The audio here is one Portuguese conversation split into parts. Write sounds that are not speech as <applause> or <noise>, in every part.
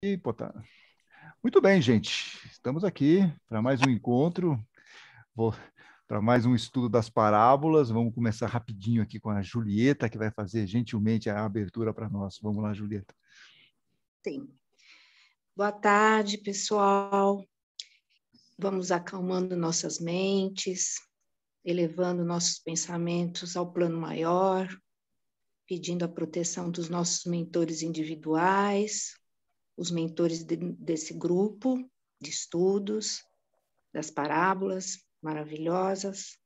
E botar. Tá. Muito bem, gente. Estamos aqui para mais um encontro, para mais um estudo das parábolas. Vamos começar rapidinho aqui com a Julieta, que vai fazer gentilmente a abertura para nós. Vamos lá, Julieta. Sim. Boa tarde, pessoal. Vamos acalmando nossas mentes, elevando nossos pensamentos ao plano maior, pedindo a proteção dos nossos mentores individuais, os mentores de, desse grupo de estudos, das parábolas maravilhosas.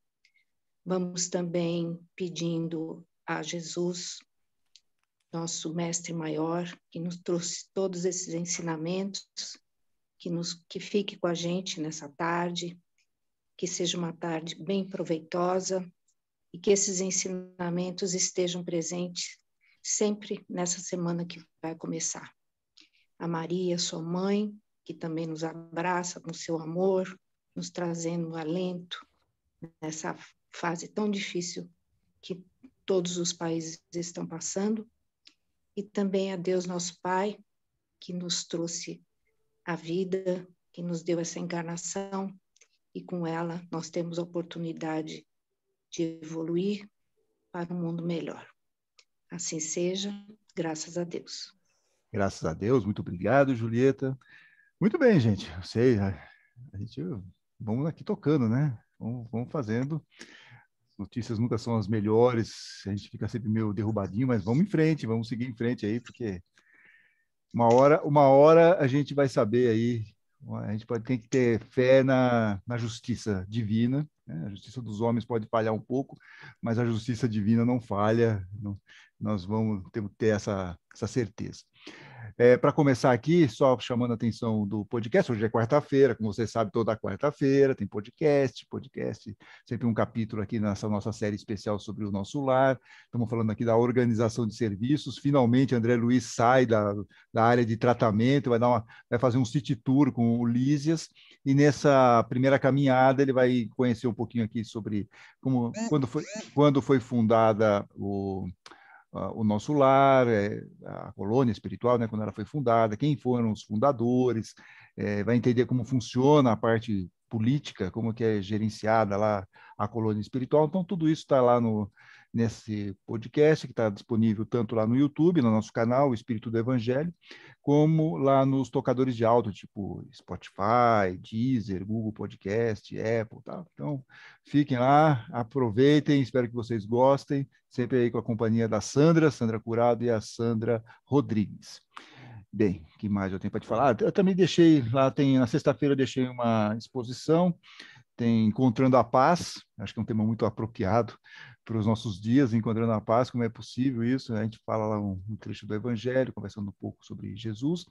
Vamos também pedindo a Jesus, nosso mestre maior, que nos trouxe todos esses ensinamentos, que nos que fique com a gente nessa tarde, que seja uma tarde bem proveitosa e que esses ensinamentos estejam presentes sempre nessa semana que vai começar a Maria, sua mãe, que também nos abraça com seu amor, nos trazendo alento nessa fase tão difícil que todos os países estão passando. E também a Deus, nosso Pai, que nos trouxe a vida, que nos deu essa encarnação, e com ela nós temos a oportunidade de evoluir para um mundo melhor. Assim seja, graças a Deus. Graças a Deus, muito obrigado, Julieta. Muito bem, gente. Eu sei, a, gente vamos aqui tocando, né? Vamos, vamos fazendo. As notícias nunca são as melhores, a gente fica sempre meio derrubadinho, mas vamos em frente, vamos seguir em frente aí, porque uma hora, uma hora a gente vai saber aí a gente pode, tem que ter fé na, na justiça divina. Né? A justiça dos homens pode falhar um pouco, mas a justiça divina não falha. Não, nós vamos ter, ter essa, essa certeza. É, Para começar aqui, só chamando a atenção do podcast, hoje é quarta-feira, como você sabe, toda quarta-feira tem podcast, podcast, sempre um capítulo aqui nessa nossa série especial sobre o nosso lar. Estamos falando aqui da organização de serviços. Finalmente, André Luiz sai da, da área de tratamento, vai, dar uma, vai fazer um city tour com o Lísias, e nessa primeira caminhada ele vai conhecer um pouquinho aqui sobre como, é, quando, foi, é. quando foi fundada o o nosso lar, é, a colônia espiritual, né, quando ela foi fundada, quem foram os fundadores, é, vai entender como funciona a parte política, como que é gerenciada lá a colônia espiritual. Então, tudo isso está lá no, nesse podcast, que está disponível tanto lá no YouTube, no nosso canal Espírito do Evangelho, como lá nos tocadores de áudio, tipo Spotify, Deezer, Google Podcast, Apple, tá? Então, fiquem lá, aproveitem, espero que vocês gostem, sempre aí com a companhia da Sandra, Sandra Curado e a Sandra Rodrigues. Bem, que mais eu tenho para te falar? Eu também deixei lá, tem na sexta-feira deixei uma exposição tem Encontrando a Paz, acho que é um tema muito apropriado para os nossos dias, Encontrando a Paz, como é possível isso, a gente fala lá um, um, trecho do Evangelho, conversando um pouco sobre Jesus,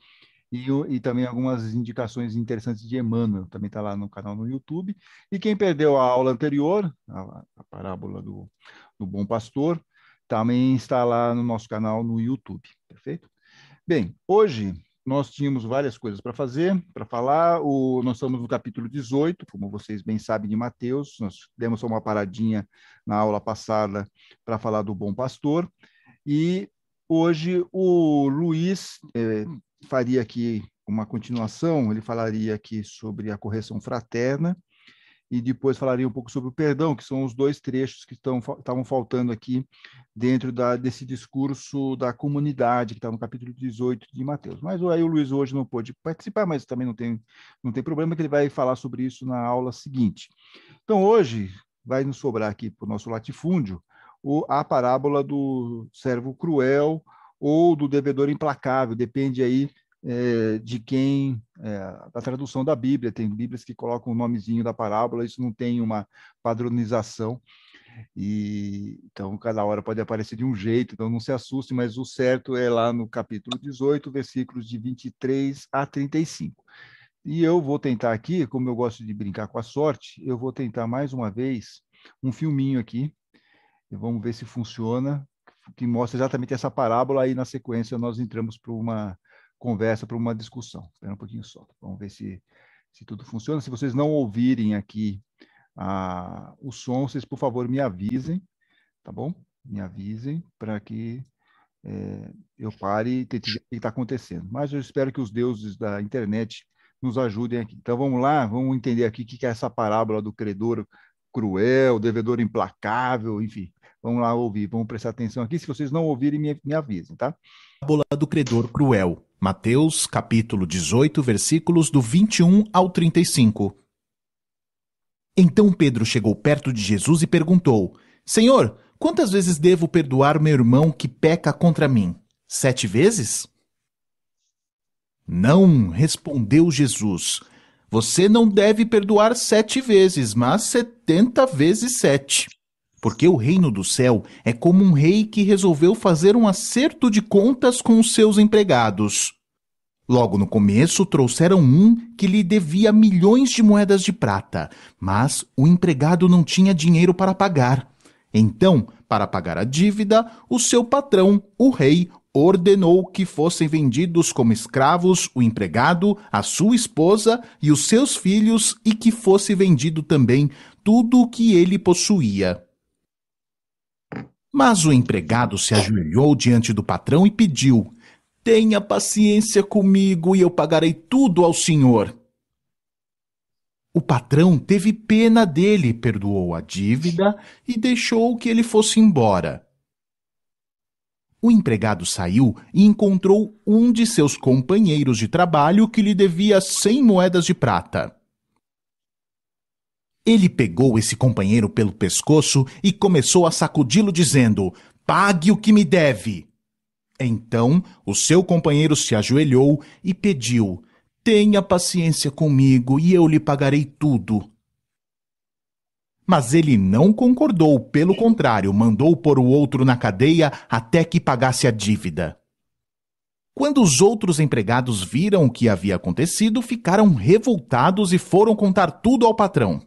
e, e também algumas indicações interessantes de Emmanuel, também está lá no canal no YouTube, e quem perdeu a aula anterior, a, a parábola do, do Bom Pastor, também está lá no nosso canal no YouTube, perfeito? Bem, hoje nós tínhamos várias coisas para fazer, para falar. O, nós estamos no capítulo 18, como vocês bem sabem, de Mateus. Nós demos só uma paradinha na aula passada para falar do bom pastor. E hoje o Luiz eh, faria aqui uma continuação, ele falaria aqui sobre a correção fraterna e depois falaria um pouco sobre o perdão, que são os dois trechos que estão, estavam faltando aqui dentro da, desse discurso da comunidade, que está no capítulo 18 de Mateus. Mas aí o Luiz hoje não pôde participar, mas também não tem, não tem problema, que ele vai falar sobre isso na aula seguinte. Então, hoje, vai nos sobrar aqui para o nosso latifúndio o, a parábola do servo cruel ou do devedor implacável, depende aí é, de quem é, eh, da tradução da Bíblia tem Bíblias que colocam o nomezinho da parábola isso não tem uma padronização e então cada hora pode aparecer de um jeito então não se assuste mas o certo é lá no capítulo 18 versículos de 23 a 35 e eu vou tentar aqui como eu gosto de brincar com a sorte eu vou tentar mais uma vez um filminho aqui e vamos ver se funciona que mostra exatamente essa parábola aí na sequência nós entramos para uma conversa para uma discussão. Espera um pouquinho só. Tá vamos ver se, se tudo funciona. Se vocês não ouvirem aqui ah, o som, vocês, por favor, me avisem, tá bom? Me avisem para que é, eu pare e tente ver o que está acontecendo. Mas eu espero que os deuses da internet nos ajudem aqui. Então vamos lá, vamos entender aqui o que é essa parábola do credor cruel, devedor implacável, enfim. Vamos lá ouvir, vamos prestar atenção aqui. Se vocês não ouvirem, me, me avisem, tá? Bola do credor cruel. Mateus, capítulo 18, versículos do 21 ao 35. Então Pedro chegou perto de Jesus e perguntou: Senhor, quantas vezes devo perdoar meu irmão que peca contra mim? Sete vezes? Não, respondeu Jesus. Você não deve perdoar sete vezes, mas setenta vezes sete porque o reino do céu é como um rei que resolveu fazer um acerto de contas com os seus empregados. Logo no começo, trouxeram um que lhe devia milhões de moedas de prata, mas o empregado não tinha dinheiro para pagar. Então, para pagar a dívida, o seu patrão, o rei, ordenou que fossem vendidos como escravos o empregado, a sua esposa e os seus filhos, e que fosse vendido também tudo o que ele possuía. Mas o empregado se ajoelhou diante do patrão e pediu: Tenha paciência comigo e eu pagarei tudo ao senhor. O patrão teve pena dele, perdoou a dívida e deixou que ele fosse embora. O empregado saiu e encontrou um de seus companheiros de trabalho que lhe devia cem moedas de prata. Ele pegou esse companheiro pelo pescoço e começou a sacudi-lo, dizendo: Pague o que me deve. Então o seu companheiro se ajoelhou e pediu: Tenha paciência comigo e eu lhe pagarei tudo. Mas ele não concordou, pelo contrário, mandou pôr o outro na cadeia até que pagasse a dívida. Quando os outros empregados viram o que havia acontecido, ficaram revoltados e foram contar tudo ao patrão.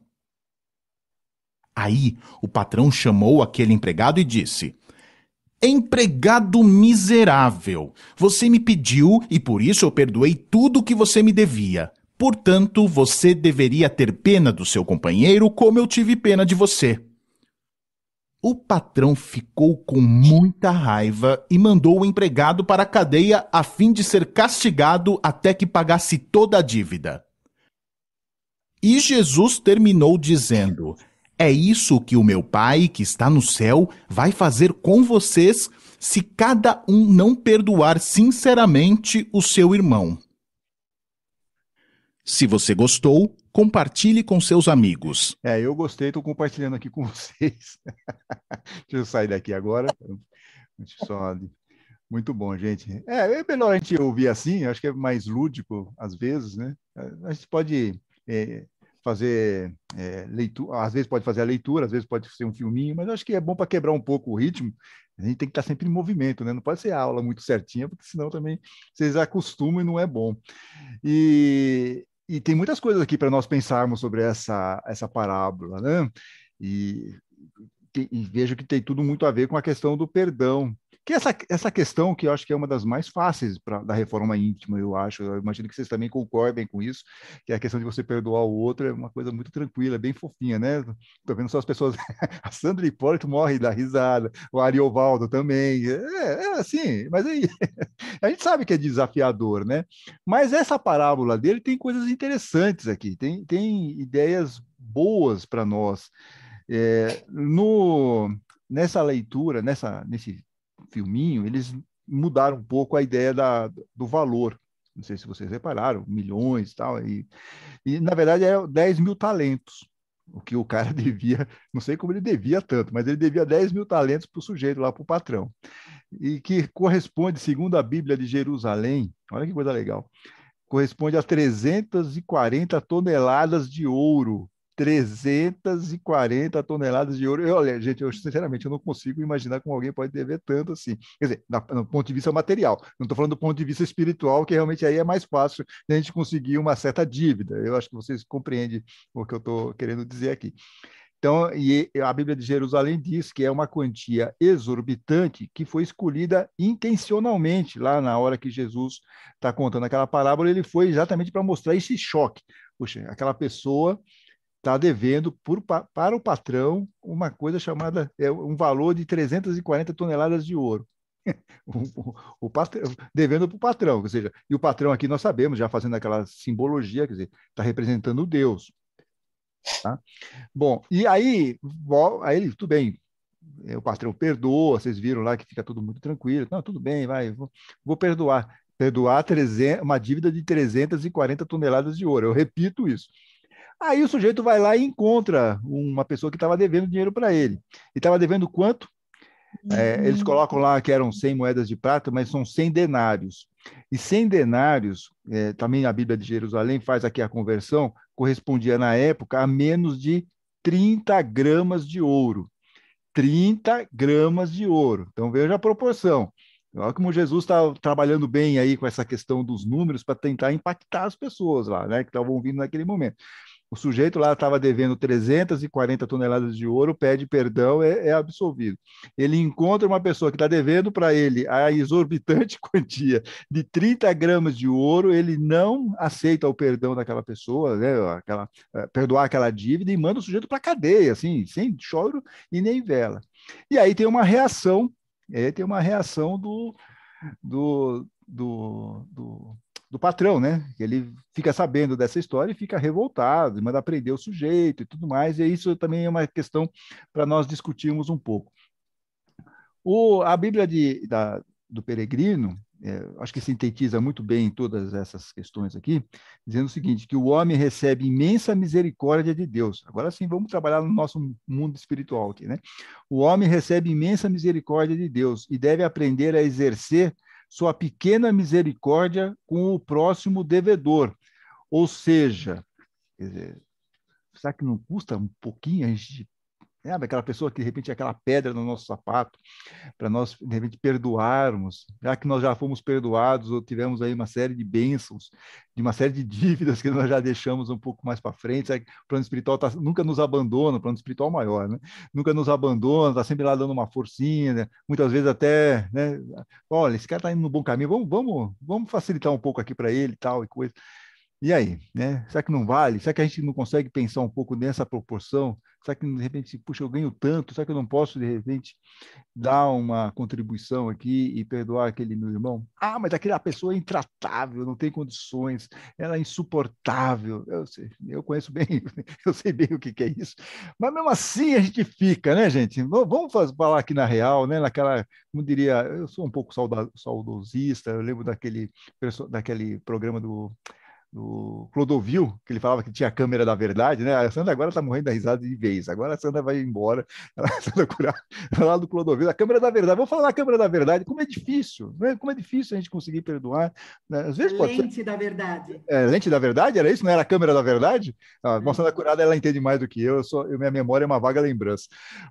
Aí o patrão chamou aquele empregado e disse: Empregado miserável, você me pediu e por isso eu perdoei tudo o que você me devia. Portanto, você deveria ter pena do seu companheiro como eu tive pena de você. O patrão ficou com muita raiva e mandou o empregado para a cadeia a fim de ser castigado até que pagasse toda a dívida. E Jesus terminou dizendo: é isso que o meu Pai, que está no céu, vai fazer com vocês se cada um não perdoar sinceramente o seu irmão. Se você gostou, compartilhe com seus amigos. É, eu gostei, estou compartilhando aqui com <laughs> vocês. Deixa eu sair daqui agora. Muito bom, gente. É, é melhor a gente ouvir assim, acho que é mais lúdico às vezes, né? A gente pode é, fazer é, eh, leitura, às vezes pode fazer a leitura, às vezes pode ser um filminho, mas acho que é bom para quebrar um pouco o ritmo. A gente tem que estar tá sempre em movimento, né? Não pode ser aula muito certinha, porque senão também vocês acostumam e não é bom. E, e tem muitas coisas aqui para nós pensarmos sobre essa, essa parábola, né? E, e vejo que tem tudo muito a ver com a questão do perdão, que essa, essa questão, que eu acho que é uma das mais fáceis pra, da reforma íntima, eu acho, eu imagino que vocês também concordem com isso, que a questão de você perdoar o outro é uma coisa muito tranquila, bem fofinha, né? Tô vendo só as pessoas. <laughs> a Sandra Hipólito morre da risada, o Ariovaldo também. É, é assim, mas aí. <laughs> a gente sabe que é desafiador, né? Mas essa parábola dele tem coisas interessantes aqui, tem, tem ideias boas para nós. É, no, nessa leitura, nessa, nesse filminho, eles mudaram um pouco a ideia da, do valor. Não sei se vocês repararam, milhões e tal. E, e, na verdade, eram 10 mil talentos. O que o cara <laughs> devia, não sei como ele devia tanto, mas ele devia 10 mil talentos para o sujeito lá, para o patrão. E que corresponde, segundo a Bíblia de Jerusalém, olha que coisa legal, corresponde a 340 toneladas de ouro 340 toneladas de ouro. Eu, olha, gente, eu sinceramente eu não consigo imaginar como alguém pode dever tanto assim. Quer dizer, na, no ponto de vista material. Não estou falando do ponto de vista espiritual, que realmente aí é mais fácil a gente conseguir uma certa dívida. Eu acho que vocês compreendem o que eu estou querendo dizer aqui. Então, e a Bíblia de Jerusalém diz que é uma quantia exorbitante que foi escolhida intencionalmente. Lá na hora que Jesus está contando aquela parábola, ele foi exatamente para mostrar esse choque. Poxa, aquela pessoa está devendo por, para o patrão uma coisa chamada é, um valor de 340 toneladas de ouro. <laughs> o, o, o patrão, devendo para o patrão, ou seja, e o patrão aqui nós sabemos, já fazendo aquela simbologia, quer dizer, está representando o Deus. Tá? Bom, e aí, aí tudo bem, é, o patrão perdoa, vocês viram lá que fica tudo muito tranquilo, não, tudo bem, vai, vou, vou perdoar. Perdoar 300, uma dívida de 340 toneladas de ouro, eu repito isso. Aí o sujeito vai lá e encontra uma pessoa que estava devendo dinheiro para ele. E estava devendo quanto? É, uhum. eles colocam lá que eram 100 moedas de prata, mas são 100 denários. E 100 denários, é, também a Bíblia de Jerusalém faz aqui a conversão, correspondia na época a menos de 30 gramas de ouro. 30 gramas de ouro. Então veja a proporção. Olha como Jesus está trabalhando bem aí com essa questão dos números para tentar impactar as pessoas lá, né, que estavam vindo naquele momento. O sujeito lá estava devendo 340 toneladas de ouro, pede perdão, é, é absolvido. Ele encontra uma pessoa que está devendo para ele a exorbitante <laughs> quantia de 30 gramas de ouro, ele não aceita o perdão daquela pessoa, né, aquela, eh, perdoar aquela dívida e manda o sujeito para a cadeia, assim, sem choro e nem vela. E aí tem uma reação, aí é, tem uma reação do, do, do, do do patrão, né? Ele fica sabendo dessa história e fica revoltado, manda prender o sujeito e tudo mais, e isso também é uma questão para nós discutirmos um pouco. O, a Bíblia de, da, do Peregrino, é, acho que sintetiza muito bem todas essas questões aqui, dizendo o seguinte: que o homem recebe imensa misericórdia de Deus. Agora sim, vamos trabalhar no nosso mundo espiritual aqui, né? O homem recebe imensa misericórdia de Deus e deve aprender a exercer sua pequena misericórdia com o próximo devedor. Ou seja, dizer, será que não custa um pouquinho a gente Sabe? Aquela pessoa que de repente é aquela pedra no nosso sapato, para nós de repente perdoarmos, já que nós já fomos perdoados ou tivemos aí uma série de bênçãos, de uma série de dívidas que nós já deixamos um pouco mais para frente. O plano espiritual tá, nunca nos abandona, o plano espiritual maior, né? nunca nos abandona, está sempre lá dando uma forcinha, né? muitas vezes até, né? olha, esse cara está indo no bom caminho, vamos, vamos, vamos facilitar um pouco aqui para ele tal e coisa. E aí, né? Será que não vale? Será que a gente não consegue pensar um pouco nessa proporção? Será que de repente, puxa, eu ganho tanto? Será que eu não posso de repente dar uma contribuição aqui e perdoar aquele meu irmão? Ah, mas aquela pessoa é intratável, não tem condições, ela é insuportável. Eu sei, eu conheço bem, <laughs> eu sei bem o que, é isso. Mas mesmo assim a gente fica, né, gente? Vamos falar aqui na real, né? Naquela, como diria, eu sou um pouco saudosista. Eu lembro daquele daquele programa do do Clodovil, que ele falava que tinha a câmera da verdade, né? A Sandra agora tá morrendo da risada de vez. Agora a Sandra vai embora, <laughs> ela vai curada, lá do Clodovil, a câmera da verdade. Vou falar da câmera da verdade, como é difícil, né? Como é difícil a gente conseguir perdoar. Né? Às vezes pode Lente ser... da verdade. É, lente da verdade? Era isso? Não era a câmera da verdade? A é. Sandra curada, ela entende mais do que eu, eu, sou, eu minha memória é uma vaga lembrança.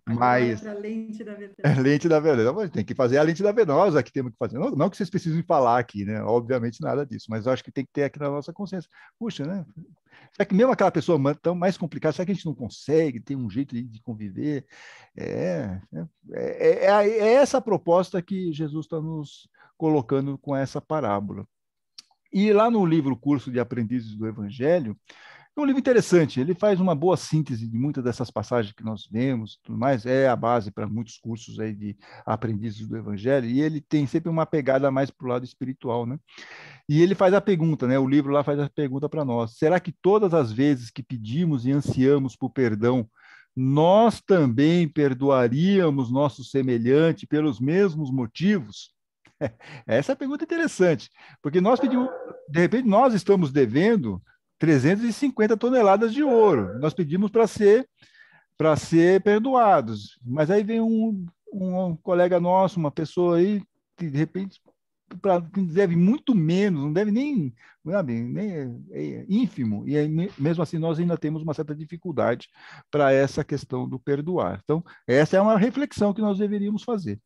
Mas... É lente da verdade. É, lente da verdade. Então, tem que fazer a lente da verdade, nós aqui temos que fazer. Não, não que vocês precisem falar aqui, né? Obviamente nada disso, mas eu acho que tem que ter aqui na nossa consciência consenso. Puxa, né? Será que mesmo aquela pessoa tão mais complicada, será que a gente não consegue ter um jeito de conviver? É, é, é, é, é essa a proposta que Jesus está nos colocando com essa parábola. E lá no livro Curso de Aprendizes do Evangelho, é um livro interessante, ele faz uma boa síntese de muitas dessas passagens que nós vemos, tudo mais, é a base para muitos cursos aí de aprendizes do evangelho, e ele tem sempre uma pegada mais para o lado espiritual, né? E ele faz a pergunta, né? O livro lá faz a pergunta para nós: será que todas as vezes que pedimos e ansiamos por perdão, nós também perdoaríamos nosso semelhante pelos mesmos motivos? <laughs> Essa é a pergunta interessante, porque nós pedimos, de repente nós estamos devendo 350 toneladas de ouro. É. Nós pedimos para ser para ser perdoados. Mas aí vem um, um colega nosso, uma pessoa aí, que de repente pra, deve muito menos, não deve nem, sabe, nem é, é ínfimo. E aí, mesmo assim, nós ainda temos uma certa dificuldade para essa questão do perdoar. Então, essa é uma reflexão que nós deveríamos fazer.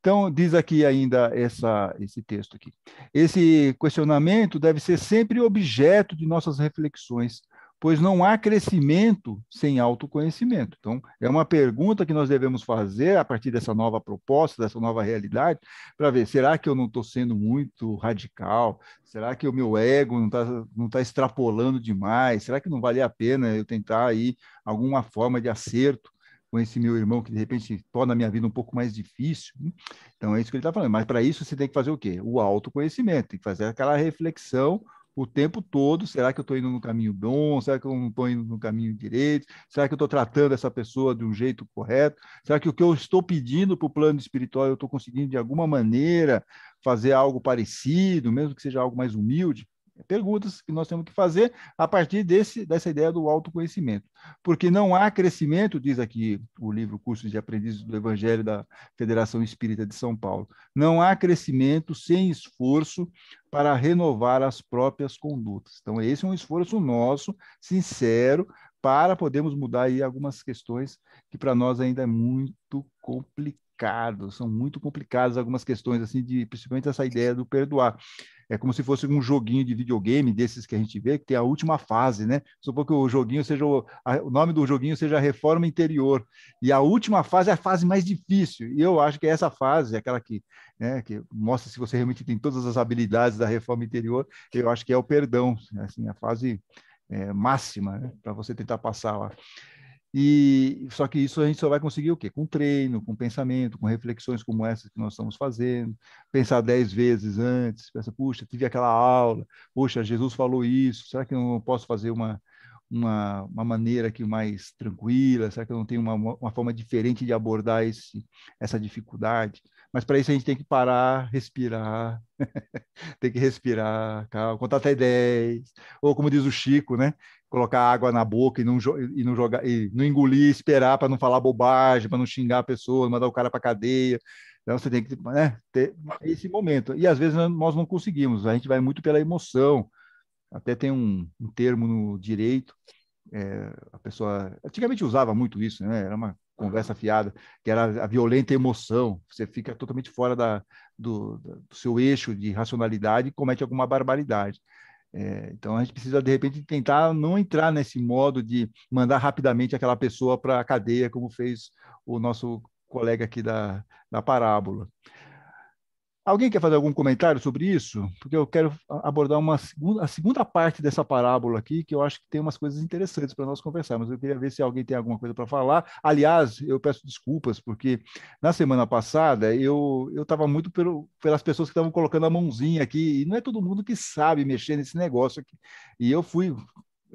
Então, diz aqui ainda essa, esse texto aqui. Esse questionamento deve ser sempre objeto de nossas reflexões pois não há crescimento sem autoconhecimento. Então, é uma pergunta que nós devemos fazer a partir dessa nova proposta, dessa nova realidade, para ver: será que eu não estou sendo muito radical? Será que o meu ego não está não tá extrapolando demais? Será que não vale a pena eu tentar aí alguma forma de acerto? com esse meu irmão que de repente torna a minha vida um pouco mais difícil. Né? Então é isso que ele está falando. Mas para isso você tem que fazer o quê? O autoconhecimento, tem que fazer aquela reflexão o tempo todo. Será que eu estou indo no caminho bom? Será que eu não estou indo no caminho direito? Será que eu estou tratando essa pessoa de um jeito correto? Será que o que eu estou pedindo para o plano espiritual eu estou conseguindo de alguma maneira fazer algo parecido, mesmo que seja algo mais humilde? É perguntas que nós temos que fazer a partir desse, dessa ideia do autoconhecimento. Porque não há crescimento, diz aqui o livro Cursos de Aprendizes do Evangelho da Federação Espírita de São Paulo, não há crescimento sem esforço, para renovar as próprias condutas. Então, esse é um esforço nosso, sincero, para podermos mudar aí algumas questões que para nós ainda é muito complicado, são muito complicadas algumas questões assim de principalmente essa ideia do perdoar. É como se fosse um joguinho de videogame desses que a gente vê que tem a última fase, né? Supor que o joguinho seja o, a, o nome do joguinho seja reforma interior e a última fase é a fase mais difícil. E eu acho que é essa fase, aquela que, né, que mostra se você realmente tem todas as habilidades da reforma interior, eu acho que é o perdão, assim, a fase é, máxima né? para você tentar passar lá. E só que isso a gente só vai conseguir o quê? Com treino, com pensamento, com reflexões como essa que nós estamos fazendo, pensar dez vezes antes, pensa, puxa, tive aquela aula, puxa, Jesus falou isso, será que eu não posso fazer uma, uma, uma maneira que mais tranquila? Será que eu não tenho uma, uma forma diferente de abordar esse, essa dificuldade? Mas para isso a gente tem que parar, respirar, <laughs> tem que respirar, calma, tá? contar até 10. Ou como diz o Chico, né? Colocar água na boca e não, e não jogar, e não engolir, esperar para não falar bobagem, para não xingar a pessoa, mandar o cara para cadeia. Então você tem que né, ter esse momento. E às vezes nós não conseguimos, a gente vai muito pela emoção. Até tem um, um termo no direito é, a pessoa antigamente usava muito isso, né? Era uma conversa fiada, que era a violenta emoção. Você fica totalmente fora da, do, do seu eixo de racionalidade e comete alguma barbaridade. É, então a gente precisa de repente tentar não entrar nesse modo de mandar rapidamente aquela pessoa para a cadeia, como fez o nosso colega aqui da, da parábola. Alguém quer fazer algum comentário sobre isso? Porque eu quero abordar uma segunda, a segunda parte dessa parábola aqui, que eu acho que tem umas coisas interessantes para nós conversarmos. Eu queria ver se alguém tem alguma coisa para falar. Aliás, eu peço desculpas, porque na semana passada eu estava muito pelo, pelas pessoas que estavam colocando a mãozinha aqui, e não é todo mundo que sabe mexer nesse negócio aqui. E eu fui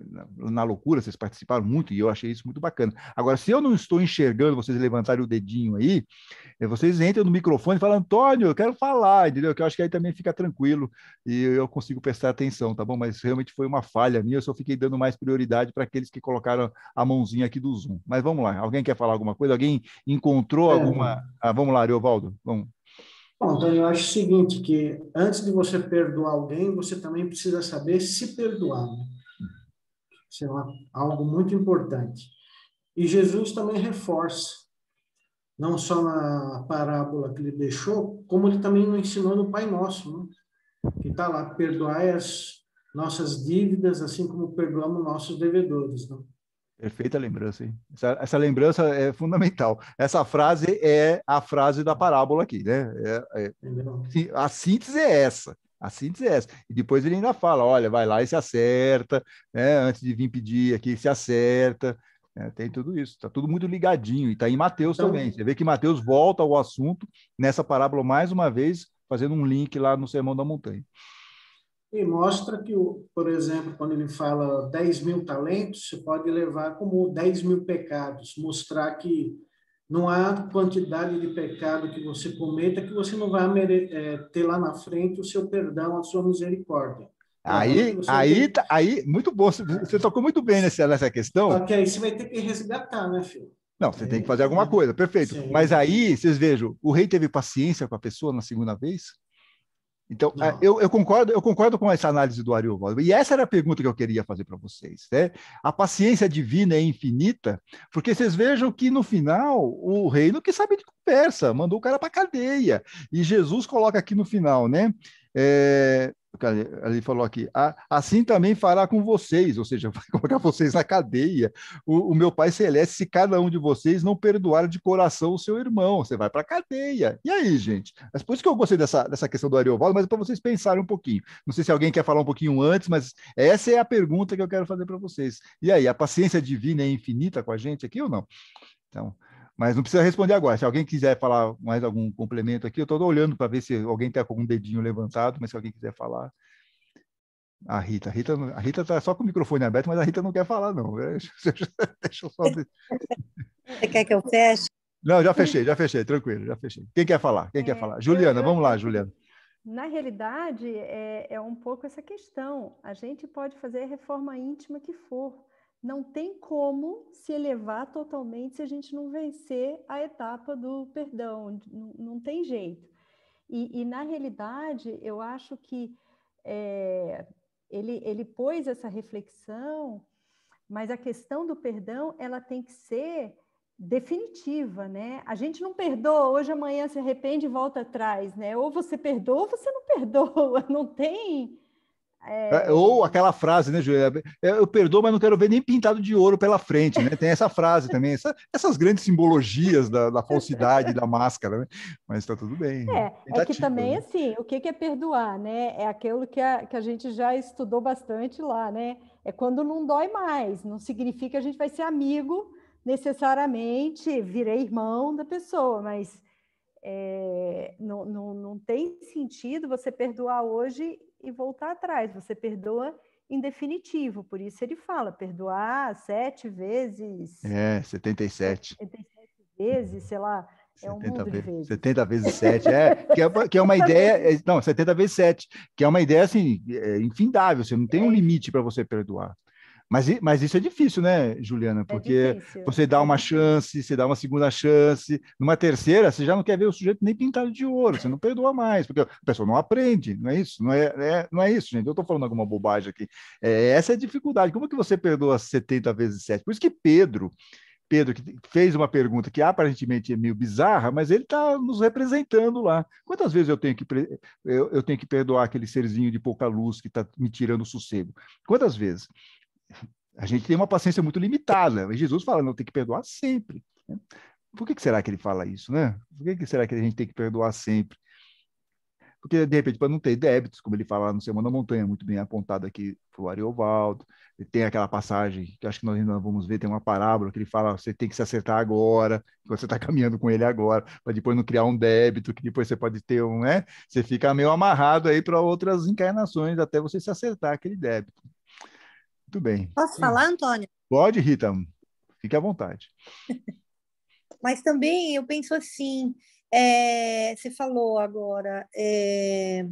na, na, loucura, vocês participaram muito e eu achei isso muito bacana. Agora, se eu não estou enxergando vocês levantarem o dedinho aí, eh, vocês entram no microfone e falam, Antônio, eu quero falar, entendeu? Que eu acho que aí também fica tranquilo e eu consigo prestar atenção, tá bom? Mas realmente foi uma falha minha, eu só fiquei dando mais prioridade para aqueles que colocaram a mãozinha aqui do Zoom. Mas vamos lá, alguém quer falar alguma coisa? Alguém encontrou é. alguma. Ah, vamos lá, Ariovaldo, vamos. Bom, Antônio, eu acho o seguinte, que antes de você perdoar alguém, você também precisa saber se perdoar. Né? Isso é uma, algo muito importante. E Jesus também reforça, não só na parábola que ele deixou, como ele também nos ensinou no Pai Nosso, né? que está lá, perdoai as nossas dívidas, assim como perdoamos nossos devedores. Né? Perfeita lembrança, hein? Essa, essa, lembrança é fundamental. Essa frase é a frase da parábola aqui, né? É, é, a síntese é essa. A síntese é essa. E depois ele ainda fala: olha, vai lá e se acerta, né? antes de vir pedir aqui, se acerta. É, tem tudo isso, está tudo muito ligadinho, e está em Mateus então, também. Você vê que Mateus volta ao assunto nessa parábola mais uma vez, fazendo um link lá no Sermão da Montanha. E mostra que, por exemplo, quando ele fala 10 mil talentos, você pode levar como 10 mil pecados, mostrar que não há quantidade de pecado que você cometa que você não vai é, ter lá na frente o seu perdão, a sua misericórdia. Então, aí, aí, tem... Tá, aí, muito bom. Você tocou muito bem nessa, nessa questão. Só que aí você vai ter que resgatar, né, filho? Não, você é, tem que é. fazer alguma coisa, perfeito. Sim. Mas aí, vocês vejam, o rei teve paciência com a pessoa na segunda vez? Então, é, eu, eu, concordo, eu concordo com essa análise do Ariovaldo. E essa era a pergunta que eu queria fazer para vocês. Né? A paciência divina é infinita, porque vocês vejam que no final o reino que sabe de conversa mandou o cara para cadeia. E Jesus coloca aqui no final, né? É, ele falou aqui, ah, assim também fará com vocês, ou seja, <laughs> vai colocar vocês na cadeia. O, o meu Pai Celeste, se cada um de vocês não perdoar de coração o seu irmão, você vai para a cadeia. E aí, gente? Mas por isso que eu gostei dessa, dessa questão do Ariovaldo, mas é para vocês pensarem um pouquinho. Não sei se alguém quer falar um pouquinho antes, mas essa é a pergunta que eu quero fazer para vocês. E aí, a paciência divina é infinita com a gente aqui ou não? Então, mas não precisa responder agora. Se alguém quiser falar mais algum complemento aqui, eu estou olhando para ver se alguém está com algum dedinho levantado, mas se alguém quiser falar. A Rita, a Rita, a Rita está só com o microfone aberto, mas a Rita não quer falar, não. <laughs> Deixa eu só. Você quer que eu feche? Não, já fechei, já fechei, tranquilo, já fechei. Quem quer falar? Quem é, quer falar? Juliana, eu... vamos lá, Juliana. Na realidade, é, é um pouco essa questão. A gente pode fazer a reforma íntima que for, não tem como se elevar totalmente se a gente não vencer a etapa do perdão, não, não tem jeito. E, e, na realidade, eu acho que é, ele, ele pôs essa reflexão, mas a questão do perdão ela tem que ser definitiva, né? A gente não perdoa, hoje, amanhã se arrepende e volta atrás, né? Ou você perdoa ou você não perdoa, <laughs> não tem é, é... Ou aquela frase, né, Julia? É, é, eu perdoo, mas não quero ver nem pintado de ouro pela frente, né? Tem essa frase também, essa, essas grandes simbologias da, da falsidade da máscara, né? Mas está tudo bem. É, é que também, né? assim, o que é perdoar, né? É aquilo que a, que a gente já estudou bastante lá, né? É quando não dói mais, não significa que a gente vai ser amigo necessariamente, virei irmão da pessoa, mas é, não, não, não tem sentido você perdoar hoje e voltar atrás. Você perdoa em definitivo, por isso ele fala: perdoar sete vezes. É, 77. 77 vezes, sei lá. É um mundo vezes, vezes. 70 vezes 7, é, que é, que é uma é <laughs> ideia, é, não, 70 vezes 7, que é uma ideia, assim, é, infindável, você assim, não tem um limite para você perdoar. Mas, mas isso é difícil, né, Juliana? É porque é você dá é uma chance, você dá uma segunda chance, numa terceira, você já não quer ver o sujeito nem pintado de ouro, você não perdoa mais, porque a pessoa não aprende, não é isso? Não é, é não é isso, gente. Eu estou falando alguma bobagem aqui. É, essa é a dificuldade. Como que você perdoa 70 vezes 7? Por isso que Pedro. Pedro, que fez uma pergunta que aparentemente é meio bizarra, mas ele está nos representando lá. Quantas vezes eu tenho que, eu, eu tenho que perdoar aquele serzinho de pouca luz que está me tirando o sossego? Quantas vezes? a gente tem uma paciência muito limitada. Mas Jesus fala, não, tem que perdoar sempre. Né? Por que, que será que ele fala isso, né? Por que, que será que a gente tem que perdoar sempre? porque de repente para não ter débitos, como ele fala lá no Semana Montanha, muito bem apontado aqui pelo Ariovaldo, tem aquela passagem que acho que nós ainda vamos ver, tem uma parábola que ele fala, você tem que se acertar agora, você está caminhando com ele agora, para depois não criar um débito, que depois você pode ter um, né? Você fica meio amarrado aí para outras encarnações até você se acertar aquele débito. Muito bem. Posso Sim. falar, Antônio? Pode, Rita. Fique à vontade. <laughs> Mas também eu penso assim, é, você falou agora, é,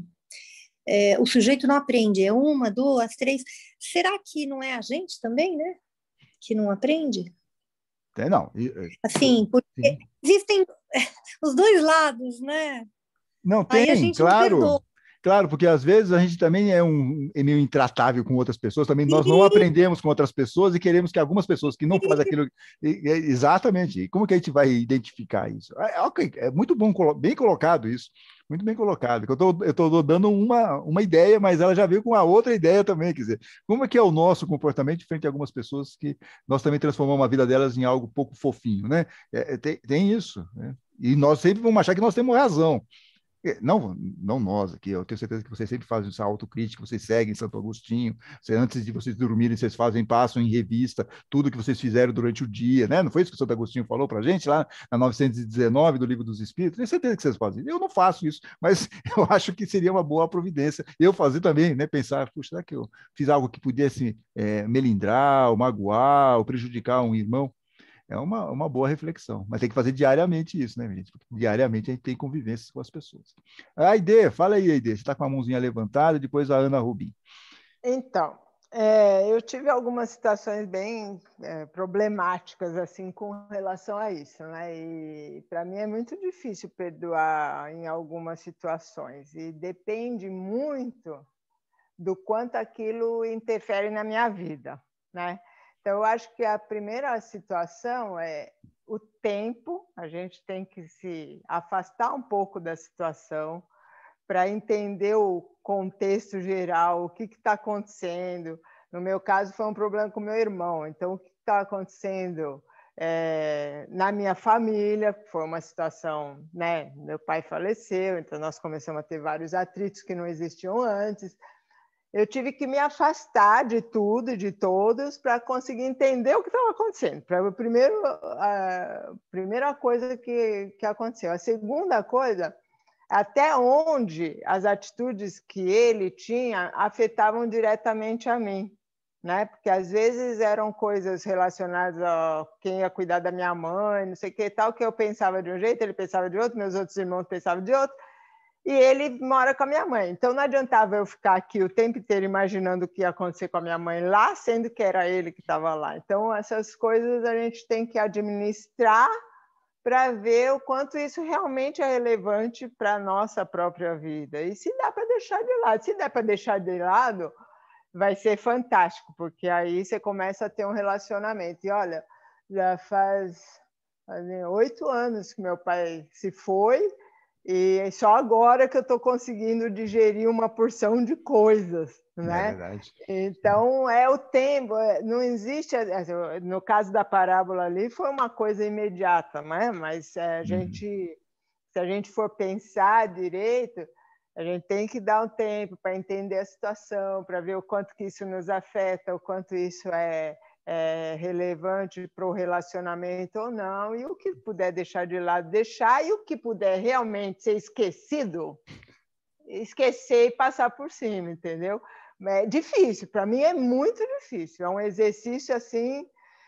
é, o sujeito não aprende, é uma, duas, três. Será que não é a gente também, né? Que não aprende? É, não. É, assim, porque Sim. existem <laughs> os dois lados, né? Não, tem, claro. Não Claro, porque às vezes a gente também é, um, é meio intratável com outras pessoas, também nós não aprendemos com outras pessoas e queremos que algumas pessoas que não fazem aquilo. Exatamente. como que a gente vai identificar isso? É, é, é muito bom, bem colocado isso. Muito bem colocado. Eu estou dando uma, uma ideia, mas ela já veio com a outra ideia também. Quer dizer, como é que é o nosso comportamento frente a algumas pessoas que nós também transformamos a vida delas em algo pouco fofinho, né? É, é tem, tem isso. Né? E nós sempre vamos achar que nós temos razão. É, não, não nós aqui, eu tenho certeza que vocês sempre fazem essa autocrítica, vocês seguem Santo Agostinho, antes de vocês dormirem, vocês fazem, passam em revista tudo que vocês fizeram durante o dia, né? Não foi isso que Santo Agostinho falou para a gente lá na 919 do Livro dos Espíritos? Tenho certeza que vocês fazem. Eu não faço isso, mas <laughs> eu acho que seria uma boa providência eu fazer também, né? Pensar, puxa, será que eu fiz algo que pudesse é, melindrar, ou magoar, ou prejudicar um irmão? é uma, uma boa reflexão. Mas tem que fazer diariamente isso, né, gente? Porque diariamente a gente tem convivências com as pessoas. Aide, fala aí, Aide. Você está com a mãozinha levantada, depois a Ana Rubim. Então, é, eu tive algumas situações bem é, problemáticas assim com relação a isso, né? E para mim é muito difícil perdoar em algumas situações e depende muito do quanto aquilo interfere na minha vida, né? Então, eu acho que a primeira situação é o tempo, a gente tem que se afastar um pouco da situação para entender o contexto geral, o que está acontecendo. No meu caso, foi um problema com meu irmão, então, o que está acontecendo? É, na minha família, foi uma situação, né? Meu pai faleceu, então nós começamos a ter vários atritos que não existiam antes eu tive que me afastar de tudo, de todos, para conseguir entender o que estava acontecendo. Pra, primeiro, a primeira coisa que, que aconteceu. A segunda coisa, até onde as atitudes que ele tinha afetavam diretamente a mim. Né? Porque às vezes eram coisas relacionadas a quem ia cuidar da minha mãe, não sei o que tal, que eu pensava de um jeito, ele pensava de outro, meus outros irmãos pensavam de outro, e ele mora com a minha mãe. Então não adiantava eu ficar aqui o tempo inteiro imaginando o que ia acontecer com a minha mãe lá, sendo que era ele que estava lá. Então essas coisas a gente tem que administrar para ver o quanto isso realmente é relevante para a nossa própria vida. E se dá para deixar de lado, se dá para deixar de lado, vai ser fantástico, porque aí você começa a ter um relacionamento. E olha, já faz né, oito anos que meu pai se foi, e é só agora que eu estou conseguindo digerir uma porção de coisas, é né? É verdade. Então é o tempo, é, não existe. É, no caso da parábola ali, foi uma coisa imediata, né? Mas a uhum. gente, uhum. se a gente for pensar direito, a gente tem que dar um tempo para entender a situação, para ver o quanto que isso nos afeta, o quanto isso é, é, relevante para o relacionamento ou não, e o que puder deixar de lado, deixar, e o que puder realmente ser esquecido, esquecer e passar por cima, entendeu? É difícil, para mim é muito difícil, é um exercício assim.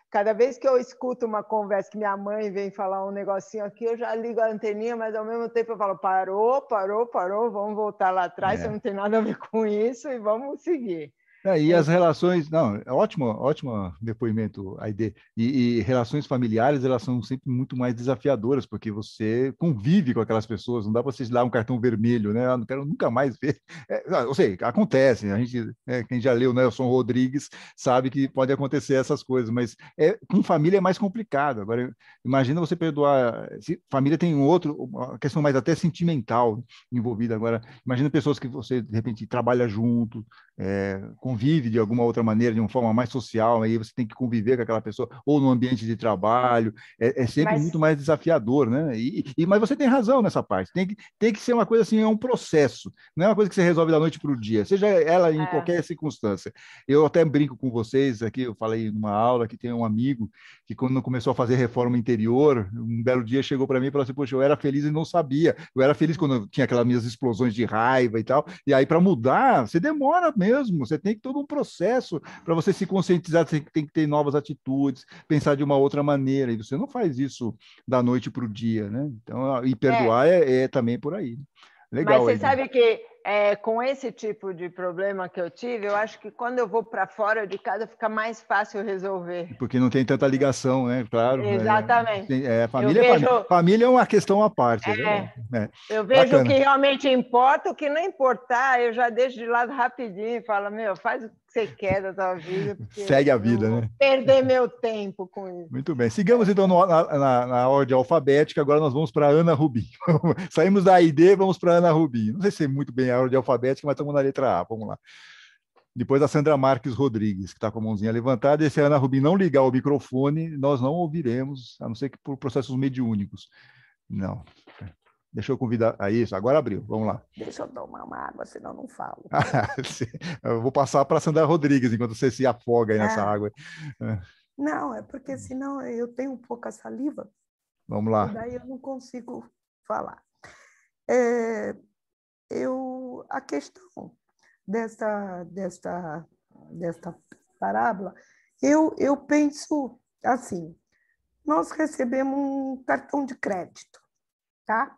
Cada vez que eu escuto uma conversa que minha mãe vem falar um negocinho aqui, eu já ligo a anteninha, mas ao mesmo tempo eu falo: parou, parou, parou, vamos voltar lá atrás, é. você não tem nada a ver com isso e vamos seguir. É, e as relações, não, é ótimo, ótimo depoimento, Aide. E, e relações familiares, elas são sempre muito mais desafiadoras, porque você convive com aquelas pessoas, não dá para você dar um cartão vermelho, né? Eu ah, não quero nunca mais ver. É, eu sei, acontece, a gente, é, quem já leu Nelson né, Rodrigues sabe que pode acontecer essas coisas, mas é, com família é mais complicado. Agora, imagina você perdoar, se, família tem um outro, uma questão mais até sentimental envolvida. Agora, imagina pessoas que você, de repente, trabalha junto, é, convive de alguma outra maneira, de uma forma mais social, aí você tem que conviver com aquela pessoa, ou no ambiente de trabalho, é, é sempre mas... muito mais desafiador, né? E, e, mas você tem razão nessa parte, tem que, tem que ser uma coisa assim, é um processo, não é uma coisa que você resolve da noite para o dia, seja ela em é. qualquer circunstância. Eu até brinco com vocês aqui, eu falei numa aula que tem um amigo que quando começou a fazer reforma interior, um belo dia chegou para mim e falou assim, poxa, eu era feliz e não sabia, eu era feliz quando tinha aquelas minhas explosões de raiva e tal, e aí para mudar, você demora mesmo, mesmo. Você tem que todo um processo para você se conscientizar, você tem que ter novas atitudes, pensar de uma outra maneira. E você não faz isso da noite para o dia, né? Então, ah, e é. perdoar é. É, é, também por aí. Legal. Mas você aí, sabe né? que é, com esse tipo de problema que eu tive, eu acho que quando eu vou para fora de casa fica mais fácil resolver. Porque não tem tanta ligação, né? Claro. Né? Exatamente. É, é família, vejo... família, família, é uma questão à parte. Né? É, né? Eu vejo Bacana. o que realmente importa, o que não importar, eu já deixo de lado rapidinho e falo, meu, faz o que você quer da sua vida. Segue a vida, né? Perder meu tempo com isso. Muito bem. Sigamos então na, na, ordem alfabética, agora nós vamos para Ana Rubim. <laughs> Saímos da ID, vamos para Ana Rubim. Não sei se é muito bem na é ordem alfabética, mas estamos na letra A, vamos lá. Depois a Sandra Marques Rodrigues, que está com a mãozinha levantada. E se a Ana Rubim não ligar o microfone, nós não ouviremos, a não ser que por processos mediúnicos. Não. Deixa eu convidar. a ah, isso, agora abriu. Vamos lá. Deixa eu tomar uma água, senão não falo. <laughs> eu vou passar para a Sandra Rodrigues, enquanto você se afoga aí nessa é. água. Ah. Não, é porque senão eu tenho pouca saliva. Vamos lá. daí eu não consigo falar. É, eu a questão desta desta desta parábola, eu eu penso assim: nós recebemos um cartão de crédito, tá?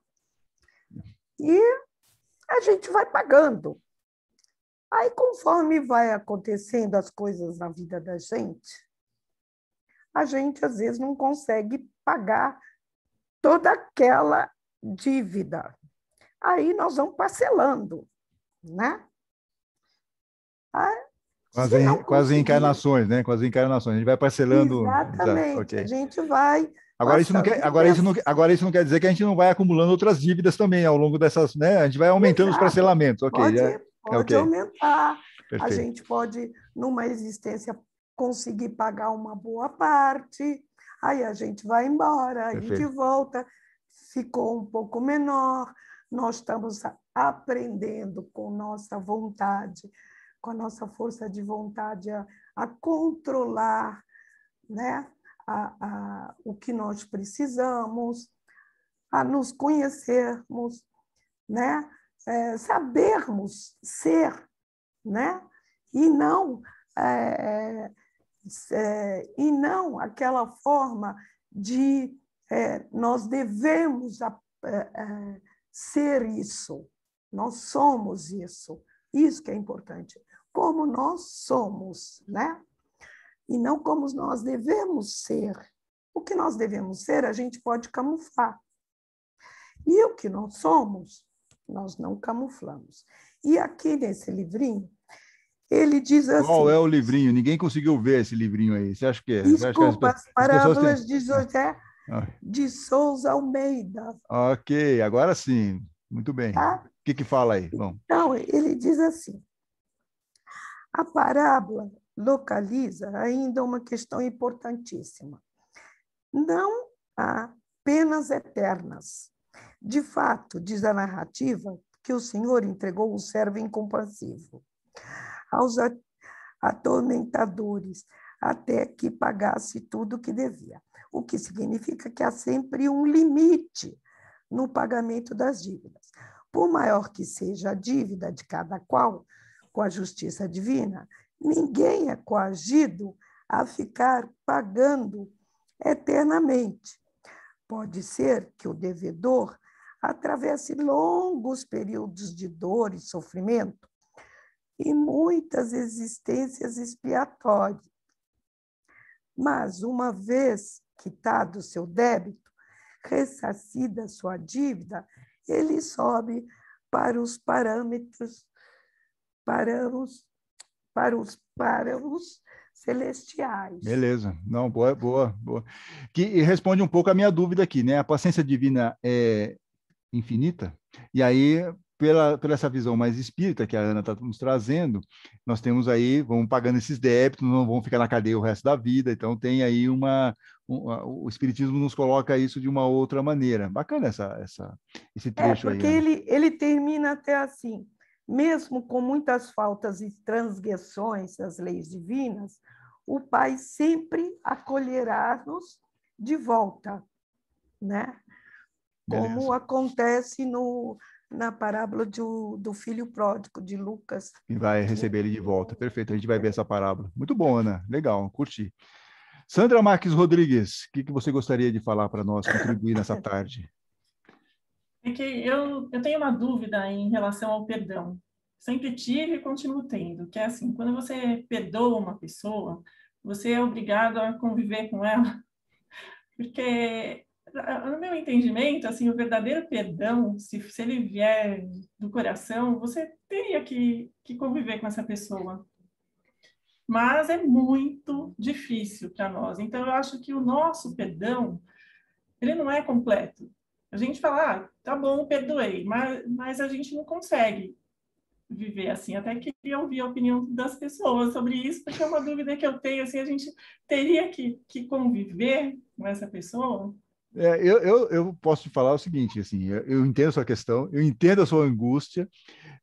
E a gente vai pagando. Aí, conforme vai acontecendo as coisas na vida da gente, a gente às vezes não consegue pagar toda aquela dívida. Aí nós vamos parcelando, né? Ah, quase, não, quase encarnações, né? Quase encarnações. A gente vai parcelando. Exatamente. okay. A gente vai. Agora isso, não quer, agora, isso não, agora isso não quer dizer que a gente não vai acumulando outras dívidas também ao longo dessas, né? A gente vai aumentando Exato. os parcelamentos, ok? Pode, é, é pode okay. aumentar. Perfeito. A gente pode, numa existência, conseguir pagar uma boa parte. Aí a gente vai embora, Perfeito. a gente volta, ficou um pouco menor nós estamos aprendendo com nossa vontade, com a nossa força de vontade, a, a controlar né? A, a, o que nós precisamos, a nos conhecermos, né? É, sabermos ser, né? e não, é, é, é e não aquela forma de é, nós devemos é, ser isso. Nós somos isso. Isso que é importante. Como nós somos, né? E não como nós devemos ser. O que nós devemos ser, a gente pode camuflar. E o que nós somos, nós não camuflamos. E aqui nesse livrinho, ele diz assim. Qual é o livrinho? Ninguém conseguiu ver esse livrinho aí. Você acha que é? Desculpas, que as... Parábolas têm... de José de Souza Almeida. Ok, agora sim. Muito bem. Tá? O que, que fala aí? Bom. Então, ele diz assim: a parábola localiza ainda uma questão importantíssima. Não há penas eternas. De fato, diz a narrativa, que o Senhor entregou um servo incompassivo aos atormentadores, até que pagasse tudo o que devia o que significa que há sempre um limite no pagamento das dívidas. Por maior que seja a dívida de cada qual com a justiça divina, ninguém é coagido a ficar pagando eternamente. Pode ser que o devedor atravesse longos períodos de dor e sofrimento e muitas existências expiatórias. Mas, uma vez quitado o seu débito, ressarcida sua dívida, ele sobe para os parâmetros, para os, para os, para os celestiais. Beleza, não, boa, boa, boa. Que responde um pouco a minha dúvida aqui, né? A paciência divina é infinita? E aí pela, pela essa visão mais espírita que a Ana está nos trazendo, nós temos aí, vamos pagando esses débitos, não vão ficar na cadeia o resto da vida, então tem aí uma. Um, o Espiritismo nos coloca isso de uma outra maneira. Bacana essa, essa, esse é, trecho é, porque aí. Porque ele, ele termina até assim: mesmo com muitas faltas e transgressões das leis divinas, o Pai sempre acolherá-nos de volta, né? Beleza. Como acontece no, na parábola do do filho pródigo, de Lucas. E vai né? receber ele de volta. Perfeito, a gente vai ver é. essa parábola. Muito bom, Ana. Legal, curti. Sandra Marques Rodrigues, o que, que você gostaria de falar para nós, contribuir nessa <laughs> tarde? É que eu, eu tenho uma dúvida em relação ao perdão. Sempre tive e continuo tendo, que é assim, quando você perdoa uma pessoa, você é obrigado a conviver com ela, <laughs> porque ah, no meu entendimento, assim, o verdadeiro perdão, se, se ele vier do coração, você teria que, que conviver com essa pessoa. Mas é muito difícil para nós. Então, eu acho que o nosso perdão, ele não é completo. A gente fala, ah, tá bom, perdoei, mas, mas a gente não consegue viver assim. Até queria ouvir a opinião das pessoas sobre isso, porque é uma dúvida que eu tenho, assim, a gente teria que, que conviver com essa pessoa é, eu, eu, eu, posso te falar o seguinte, assim, eu, eu, entendo a sua questão, eu entendo a sua angústia,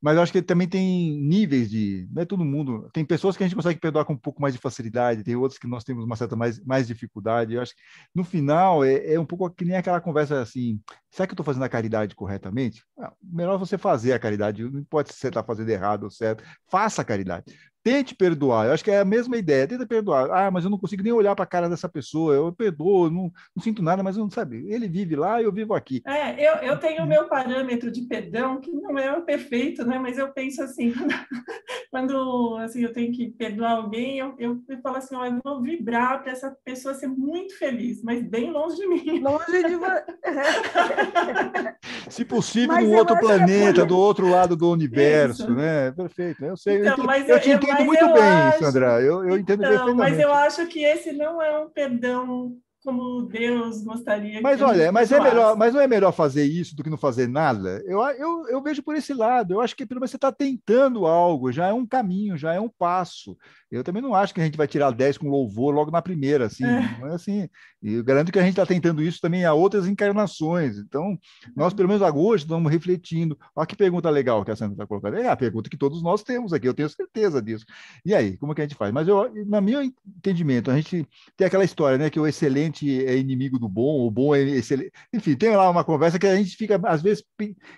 mas eu acho que também tem níveis de, não é todo mundo, tem pessoas que a gente consegue perdoar com um pouco mais de facilidade, tem outras que nós temos uma certa mais, mais dificuldade, eu acho que no final é, é um pouco que nem aquela conversa assim, será que eu estou fazendo a caridade corretamente? Ah, melhor você fazer a caridade, não pode ser estar tá fazendo errado ou certo, faça a caridade, tente perdoar. Eu acho que é a mesma ideia, tenta perdoar. Ah, mas eu não consigo nem olhar para a cara dessa pessoa, eu perdoo, não, não sinto nada, mas eu não sabe. Ele vive lá, eu vivo aqui. É, eu, eu tenho o meu parâmetro de perdão, que não é o perfeito, né? Mas eu penso assim, <laughs> quando assim, eu tenho que perdoar alguém, eu, eu, eu falo assim, ó, eu vou vibrar para essa pessoa ser muito feliz, mas bem longe de mim. <laughs> Longe de você. Se possível, mas no outro é planeta, é do outro lado do universo, Isso. né? Perfeito. Né? Eu sei, então, eu, mas eu, eu entendo mas muito bem, acho... Sandra. Eu, eu entendo então, perfeitamente. Mas eu acho que esse não é um perdão como Deus gostaria. Mas olha, mas é melhor, mas não é melhor fazer isso do que não fazer nada? Eu, eu, eu vejo por esse lado. Eu acho que pelo menos você está tentando algo, já é um caminho, já é um passo. Eu também não acho que a gente vai tirar 10 com louvor logo na primeira, assim. É. Não é assim. E eu garanto que a gente está tentando isso também a outras encarnações. Então, nós, é. pelo menos agora, estamos refletindo. Olha que pergunta legal que a Sandra está colocando. É a pergunta que todos nós temos aqui, eu tenho certeza disso. E aí, como que a gente faz? Mas, eu, no meu entendimento, a gente tem aquela história, né, que o excelente é inimigo do bom, o bom é excelente. Enfim, tem lá uma conversa que a gente fica, às vezes,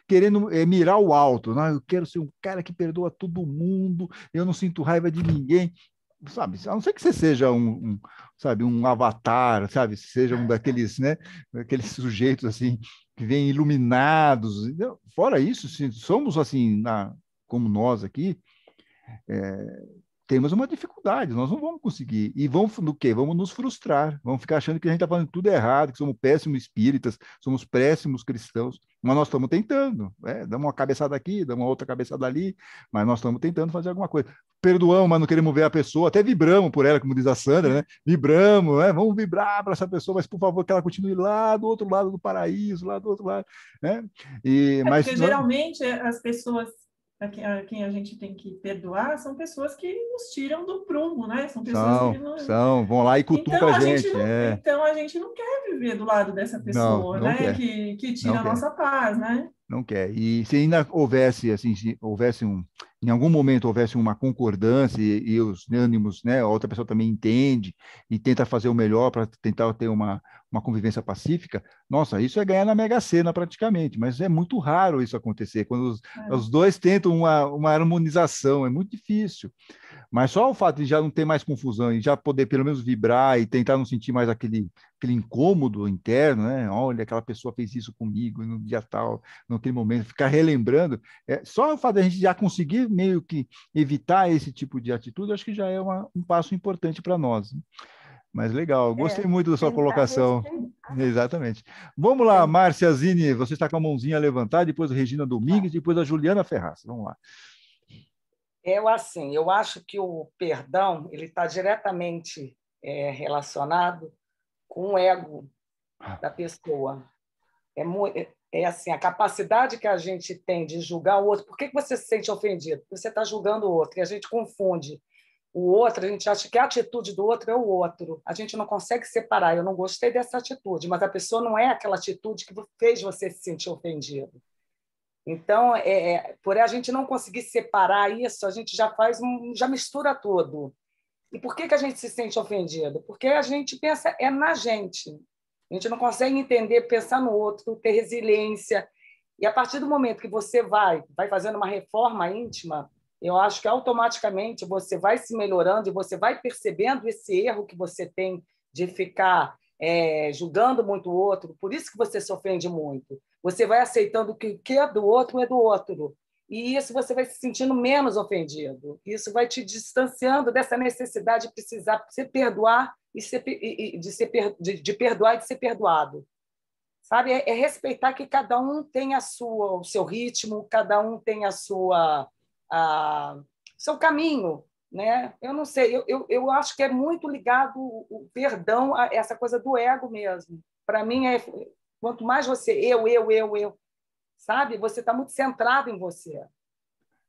querendo é, mirar o alto. Né? Eu quero ser um cara que perdoa todo mundo, eu não sinto raiva de ninguém sabe? A não ser que você seja um, um, sabe, um avatar, sabe? Seja um daqueles, né? daqueles sujeitos assim que vêm iluminados. Fora isso, se somos assim, na, como nós aqui, é, temos uma dificuldade, nós não vamos conseguir. E vamos no quê? Vamos nos frustrar, vamos ficar achando que a gente está fazendo tudo errado, que somos péssimos espíritas, somos péssimos cristãos, mas nós estamos tentando. Né? Damos uma cabeçada aqui, damos uma outra cabeçada ali, mas nós estamos tentando fazer alguma coisa. Perdoamos, mas não queremos ver a pessoa, até vibramos por ela, como diz a Sandra, né? Vibramos, né? vamos vibrar para essa pessoa, mas por favor que ela continue lá do outro lado do paraíso, lá do outro lado. Né? E, é mas, porque geralmente as pessoas a quem, a quem a gente tem que perdoar, são pessoas que nos tiram do prumo, né? São pessoas são, que não... são, vão lá e cutucam então, a gente. gente não, é. Então a gente não quer viver do lado dessa pessoa, não, não né? Quer. Que, que tira não a quer. nossa paz, né? Não quer. E se ainda houvesse, assim, se houvesse um, em algum momento houvesse uma concordância e, e os ânimos, né? A outra pessoa também entende e tenta fazer o melhor para tentar ter uma, uma convivência pacífica, nossa, isso é ganhar na Mega Sena praticamente, mas é muito raro isso acontecer, quando os, é. os dois tentam uma, uma harmonização, é muito difícil. Mas só o fato de já não ter mais confusão e já poder pelo menos vibrar e tentar não sentir mais aquele, aquele incômodo interno, né? Olha, aquela pessoa fez isso comigo no dia tal, naquele momento, ficar relembrando. É, só o fato de a gente já conseguir meio que evitar esse tipo de atitude, acho que já é uma, um passo importante para nós. Né. Mas legal, gostei é, muito da sua colocação. Exatamente. Vamos lá, Márcia Zini, você está com a mãozinha levantada, depois a Regina Domingues, tá. depois a Juliana Ferraz. Vamos lá. Eu, assim, eu acho que o perdão ele está diretamente é, relacionado com o ego ah. da pessoa. É, é, é assim, a capacidade que a gente tem de julgar o outro. Por que, que você se sente ofendido? Porque você está julgando o outro e a gente confunde o outro, a gente acha que a atitude do outro é o outro. A gente não consegue separar. Eu não gostei dessa atitude, mas a pessoa não é aquela atitude que fez você se sentir ofendido. Então, é, é, por a gente não conseguir separar isso, a gente já faz um, já mistura tudo. E por que, que a gente se sente ofendido? Porque a gente pensa é na gente. A gente não consegue entender, pensar no outro, ter resiliência. E a partir do momento que você vai, vai fazendo uma reforma íntima, eu acho que automaticamente você vai se melhorando e você vai percebendo esse erro que você tem de ficar é, julgando muito o outro, por isso que você se ofende muito. Você vai aceitando que o que é do outro é do outro. E isso você vai se sentindo menos ofendido. Isso vai te distanciando dessa necessidade de precisar se perdoar e, ser, e de, ser, de, de, perdoar e de ser perdoado. Sabe? É, é respeitar que cada um tem a sua, o seu ritmo, cada um tem a sua a ah, seu caminho, né? Eu não sei, eu, eu, eu acho que é muito ligado o, perdão a essa coisa do ego mesmo. Para mim é quanto mais você eu eu eu eu, sabe? Você está muito centrado em você.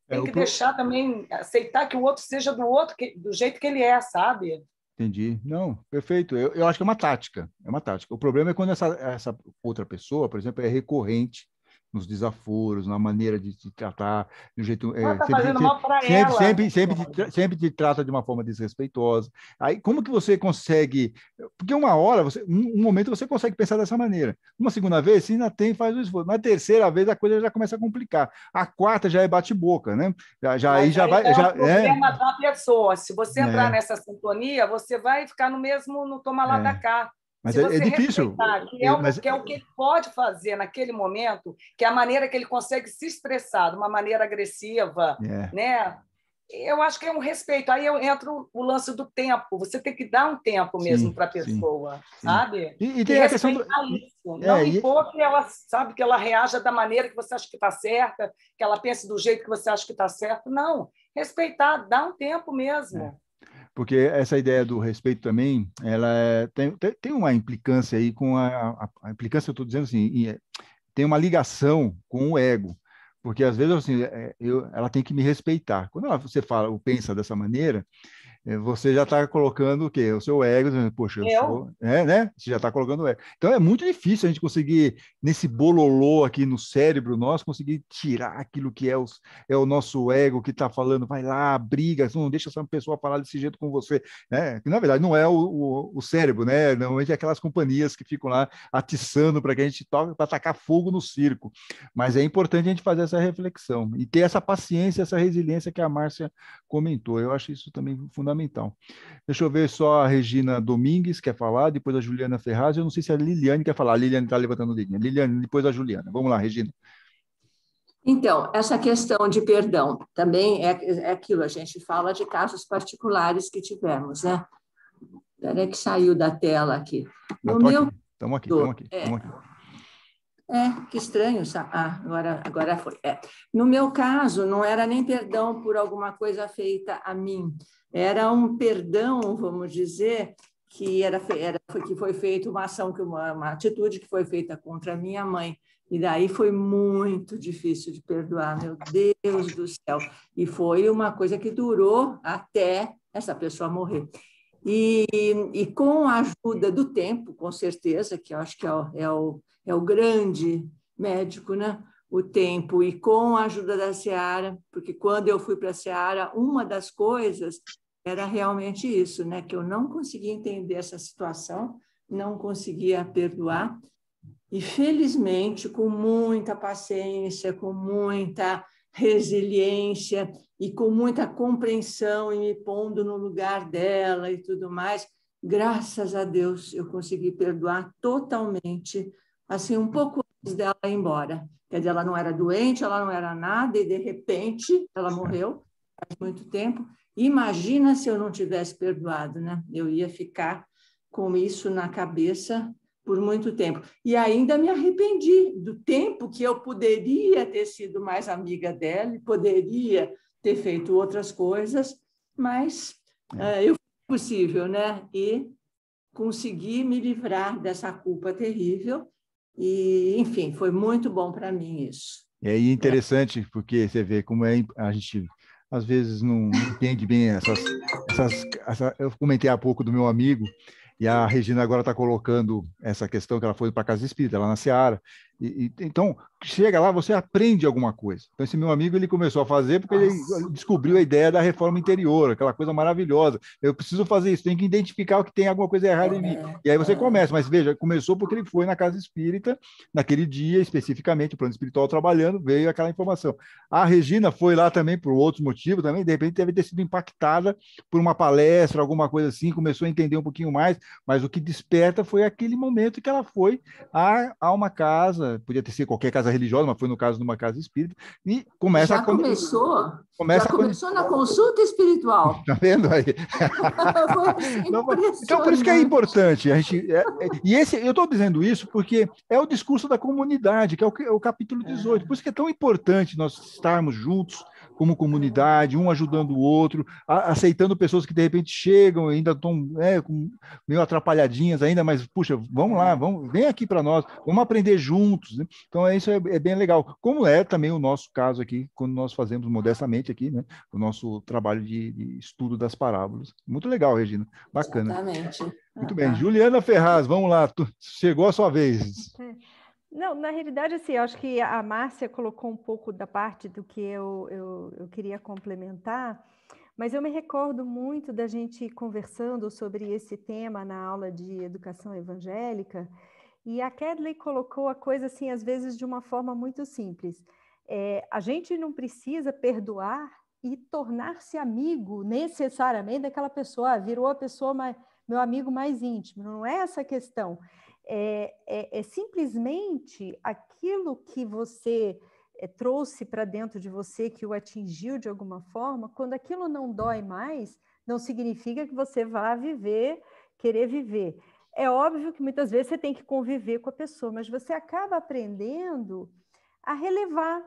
É, Tem é, que deixar também aceitar que o outro seja do outro que, do jeito que ele é, sabe? Entendi. Não, perfeito. Eu, eu acho que é uma tática. É uma tática. O problema é quando essa, essa outra pessoa, por exemplo, é recorrente nos desaforos, na maneira de te tratar, de um jeito é, tá sempre, sempre, sempre, sempre, né? sempre, te, sempre te trata de uma forma desrespeitosa. Aí como que você consegue? Porque uma hora, você, um, um, momento você consegue pensar dessa maneira. Uma segunda vez, se ainda tem, faz o esforço. Na terceira vez a coisa já começa a complicar. A quarta já é bate boca, né? Já, já aí já aí vai. É já, o é. problema é... da pessoa. Se você entrar é. nessa sintonia, você vai ficar no mesmo no toma lá é. da cá. Mas é, é, difícil. Que é, é, o, mas... que é o que ele pode fazer naquele momento, que é a maneira que ele consegue se expressar, de uma maneira agressiva, é. né? Eu acho que é um respeito. Aí eu entro o lance do tempo. Você tem que dar um tempo mesmo para a pessoa, sim. sabe? E, e tem e a questão do... isso. É, Não e... que ela sabe que ela reaja da maneira que você acha que está certa, que ela pense do jeito que você acha que está certo. Não, respeitar, dar um tempo mesmo. É. Porque essa ideia do respeito também, ela é, tem, tem uma implicância aí com a, a, a implicância, eu estou dizendo assim, é, tem uma ligação com o ego, porque às vezes assim, é, eu, ela tem que me respeitar. Quando ela, você fala ou pensa dessa maneira, eh, você já está colocando o quê? O seu ego, poxa, eu, eu? sou. É, né? Você já está colocando o ego. Então é muito difícil a gente conseguir, nesse bololô aqui no cérebro nosso, conseguir tirar aquilo que é, os, é o nosso ego que está falando, vai lá, briga, não deixa essa pessoa falar desse jeito com você. Né? Que na verdade não é o, o, o cérebro, né? Normalmente é aquelas companhias que ficam lá atiçando para que a gente toque, para tacar fogo no circo. Mas é importante a gente fazer essa reflexão e ter essa paciência, essa resiliência que a Márcia comentou. Eu acho isso também fundamental. Deixa eu ver só a Regina Domingues quer falar, depois a Juliana Ferraz. Eu não sei se a Liliane quer falar. A Liliane está levantando a Liliane. Liliane, depois a Juliana. Vamos lá, Regina. Então, essa questão de perdão também é, é aquilo, a gente fala de casos particulares que tivemos, né? Peraí que saiu da tela aqui. No meu... Estamos aqui, estamos aqui, aqui. É, é, que estranho. Ah, agora, agora foi. É. No meu caso, não era nem perdão por alguma coisa feita a mim. Era um perdão, vamos dizer, que era, era que foi feita uma ação, uma, uma atitude que foi feita contra minha mãe. E daí foi muito difícil de perdoar, meu Deus do céu. E foi uma coisa que durou até essa pessoa morrer. E, e com a ajuda do tempo, com certeza, que eu acho que é o, é o é o grande médico, né? o tempo e com a ajuda da Seara, porque quando eu fui para a Seara, uma das coisas era realmente isso, né? que eu não conseguia entender essa situação, não conseguia perdoar. E felizmente, com muita paciência, com muita resiliência e com muita compreensão e me pondo no lugar dela e tudo mais, graças a Deus eu consegui perdoar totalmente assim, um pouco antes dela ir embora. Quer dizer, ela não era doente, ela não era nada, e de repente ela morreu faz muito tempo. Imagina se eu não tivesse perdoado, né? Eu ia ficar com isso na cabeça por muito tempo. E ainda me arrependi do tempo que eu poderia ter sido mais amiga dela, poderia ter feito outras coisas, mas é. uh, eu possível, né? E consegui me livrar dessa culpa terrível e, enfim, foi muito bom para mim isso. É, é interessante, porque você vê como é a gente às vezes não entende bem essas, essas eu comentei há pouco do meu amigo e a Regina agora está colocando essa questão que ela foi para a casa espírita lá na Seara e, e, então, chega lá, você aprende alguma coisa. Então, esse meu amigo, ele começou a fazer porque Nossa. ele descobriu a ideia da reforma interior, aquela coisa maravilhosa. Eu preciso fazer isso, tem que identificar o que tem alguma coisa errada em mim. É, e aí você é. começa, mas veja, começou porque ele foi na casa espírita, naquele dia especificamente, o plano espiritual trabalhando, veio aquela informação. A Regina foi lá também por outros motivos, também, de repente deve ter sido impactada por uma palestra, alguma coisa assim, começou a entender um pouquinho mais, mas o que desperta foi aquele momento que ela foi a, a uma casa podia ter sido qualquer casa religiosa, mas foi no caso de uma casa espírita, e começa já a... Começou, começa já começou na consulta espiritual. <laughs> Tá vendo aí? <laughs> então, por isso que é importante. A gente, é, é, e esse, eu estou dizendo isso porque é o discurso da comunidade, que é o, é o capítulo 18. Por isso que é tão importante nós estarmos juntos, como comunidade, um ajudando o outro, aceitando pessoas que de repente chegam ainda estão é, né, meio atrapalhadinhas ainda, mas puxa, vamos lá, vamos, vem aqui para nós, vamos aprender juntos. Né? Então é isso é, é, bem legal. Como é também o nosso caso aqui, quando nós fazemos modestamente aqui, né, o nosso trabalho de, de estudo das parábolas. Muito legal, Regina. Bacana. Exatamente. Muito ah, bem. Tá. Juliana Ferraz, vamos lá. Tu, chegou a sua vez. <laughs> Não, na realidade, assim, eu acho que a Márcia colocou um pouco da parte do que eu, eu, eu queria complementar, mas eu me recordo muito da gente conversando sobre esse tema na aula de educação evangélica, e a Kedley colocou a coisa, assim, às vezes de uma forma muito simples. É, a gente não precisa perdoar e tornar-se amigo necessariamente daquela pessoa, ah, virou a pessoa mais, meu amigo mais íntimo, não é essa a questão é, é, é simplesmente aquilo que você é, trouxe para dentro de você, que o atingiu de alguma forma, quando aquilo não dói mais, não significa que você vá viver, querer viver. É óbvio que muitas vezes você tem que conviver com a pessoa, mas você acaba aprendendo a relevar.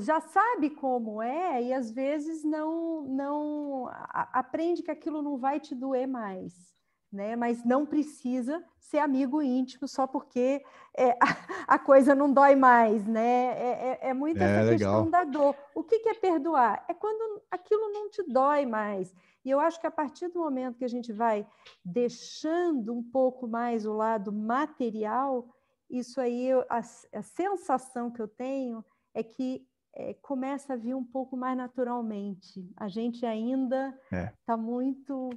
Já sabe como é e às vezes não, não aprende que aquilo não vai te doer mais né? Mas não precisa ser amigo íntimo só porque é, <laughs> a, coisa não dói mais, né? É, é, é muito é, essa legal. questão da dor. O que, que é perdoar? É quando aquilo não te dói mais. E eu acho que a partir do momento que a gente vai deixando um pouco mais o lado material, isso aí, a, a sensação que eu tenho é que é, começa a vir um pouco mais naturalmente. A gente ainda está é. Tá muito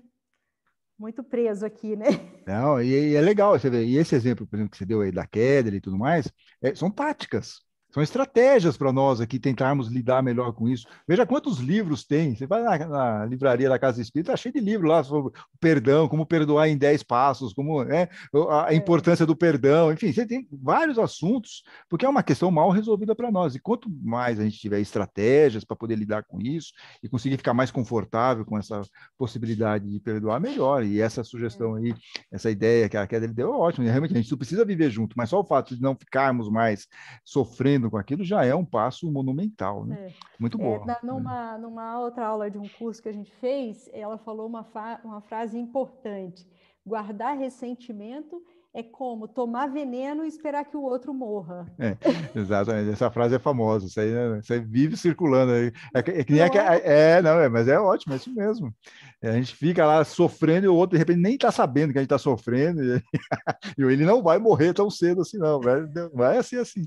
muito preso aqui, né? <laughs> Não, e, e, é legal você ver. E esse exemplo, por exemplo, que você deu aí da queda e tudo mais, é, são táticas. São estratégias para nós aqui tentarmos lidar melhor com isso. Veja quantos livros tem. Você vai na, na livraria da Casa Espírita, está cheio de livro lá sobre perdão, como perdoar em 10 passos, como né, a é. importância do perdão. Enfim, você tem vários assuntos, porque é uma questão mal resolvida para nós. E quanto mais a gente tiver estratégias para poder lidar com isso e conseguir ficar mais confortável com essa possibilidade de perdoar, melhor. E essa sugestão é. aí, essa ideia que a Queda deu é ótima. E realmente a gente precisa viver junto, mas só o fato de não ficarmos mais sofrendo com aquilo já é um passo monumental, né? É. Muito é, bom. É, numa, numa outra aula de um curso que a gente fez, ela falou uma, uma frase importante: guardar ressentimento é como tomar veneno e esperar que o outro morra. É, exatamente, essa frase é famosa, você, né? aí, vive circulando. É, é, que não é, é, não, é, mas é ótimo, é isso mesmo. É, a gente fica lá sofrendo e o outro, de repente, nem está sabendo que a gente está sofrendo, e, <laughs> e ele não vai morrer tão cedo assim, não, vai, vai assim, assim.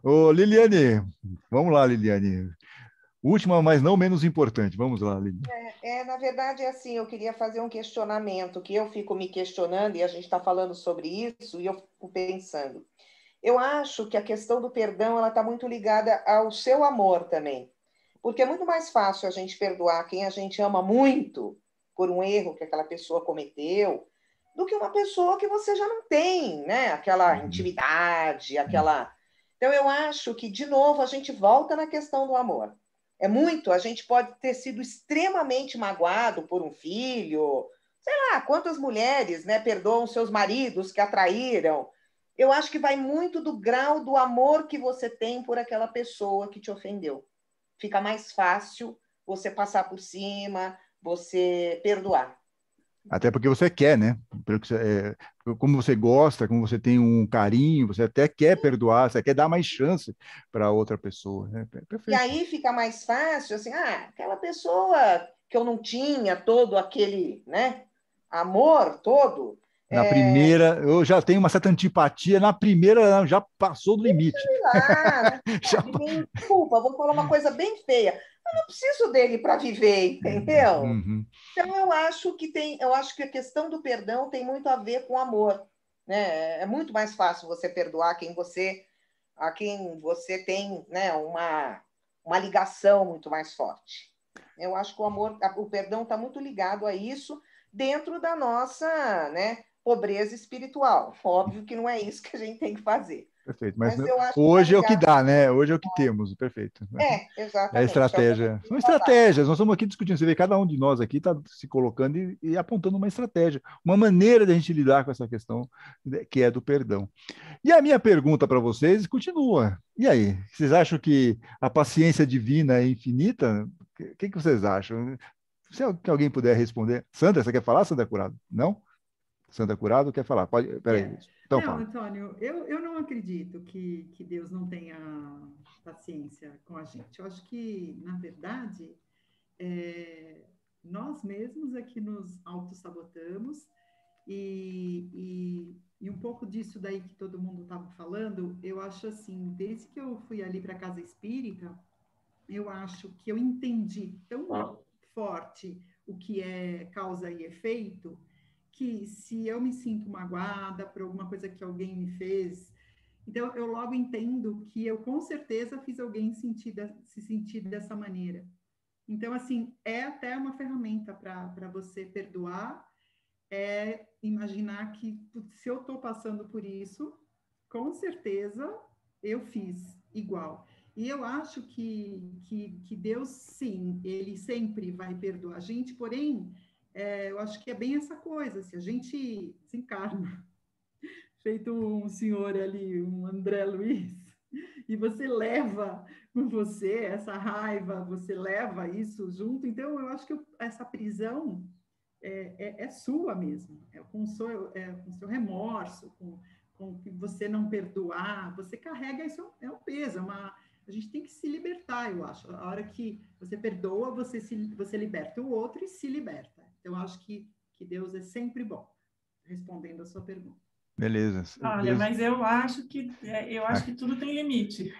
Ô, Liliane, vamos lá, Liliane. Última, mas não menos importante. Vamos lá, Lívia. É, é, na verdade, é assim, eu queria fazer um questionamento, que eu fico me questionando, e a gente está falando sobre isso, e eu fico pensando. Eu acho que a questão do perdão ela está muito ligada ao seu amor também. Porque é muito mais fácil a gente perdoar quem a gente ama muito por um erro que aquela pessoa cometeu, do que uma pessoa que você já não tem, né? Aquela uhum. intimidade, uhum. aquela. Então, eu acho que, de novo, a gente volta na questão do amor. É muito. A gente pode ter sido extremamente magoado por um filho. Sei lá, quantas mulheres né, perdoam seus maridos que atraíram. Eu acho que vai muito do grau do amor que você tem por aquela pessoa que te ofendeu. Fica mais fácil você passar por cima, você perdoar. Até porque você quer, né? É, como você gosta, como você tem um carinho, você até quer perdoar, você quer dar mais chance para outra pessoa. Né? E aí fica mais fácil, assim, ah, aquela pessoa que eu não tinha todo aquele né, amor todo, na é... primeira, eu já tenho uma certa antipatia. Na primeira, já passou do limite. Lá, né? <laughs> já... Desculpa, vou falar uma coisa bem feia. Eu não preciso dele para viver, entendeu? Uhum, uhum. Então eu acho que tem, eu acho que a questão do perdão tem muito a ver com amor, né? É muito mais fácil você perdoar quem você, a quem você tem, né? Uma uma ligação muito mais forte. Eu acho que o amor, o perdão está muito ligado a isso dentro da nossa, né? pobreza espiritual. Óbvio que não é isso que a gente tem que fazer. Perfeito, mas, mas hoje é o que dá, né? Hoje é o que é. temos, perfeito. É, exatamente. É a estratégia. São estratégias, nós estamos aqui discutindo. Você vê, cada um de nós aqui está se colocando e, e, apontando uma estratégia, uma maneira de a gente lidar com essa questão né, que é do perdão. E a minha pergunta para vocês continua. E aí, vocês acham que a paciência divina é infinita? O que, que vocês acham? Se alguém puder responder. Sandra, você quer falar, Sandra Curado? Não? Não. Santa Curado quer falar. Pode, peraí. É. Então, não, fala. Antônio, eu, eu não acredito que, que Deus não tenha paciência com a gente. Eu acho que, na verdade, é, nós mesmos é que nos autossabotamos e, e, e um pouco disso daí que todo mundo estava falando, eu acho assim, desde que eu fui ali para a Casa Espírita, eu acho que eu entendi tão ah. forte o que é causa e efeito, que se eu me sinto magoada por alguma coisa que alguém me fez, então eu logo entendo que eu com certeza fiz alguém sentir, se sentir dessa maneira. Então, assim, é até uma ferramenta para você perdoar, é imaginar que se eu estou passando por isso, com certeza eu fiz igual. E eu acho que, que, que Deus, sim, ele sempre vai perdoar a gente, porém, é, eu acho que é bem essa coisa, se assim, a gente se encarna, <laughs> feito um senhor ali, um André Luiz, <laughs> e você leva com você essa raiva, você leva isso junto, então eu acho que essa prisão é, é, é, sua mesmo, é com o seu, é, com seu remorso, com, com que você não perdoar, você carrega isso, é, é um peso, é uma, a gente tem que se libertar, eu acho. A hora que você perdoa, você, se, você liberta o outro e se liberta. Então, acho que, que Deus é sempre bom, respondendo a sua pergunta. Beleza. Olha, Deus... mas eu acho que é, eu acho que tudo tem limite.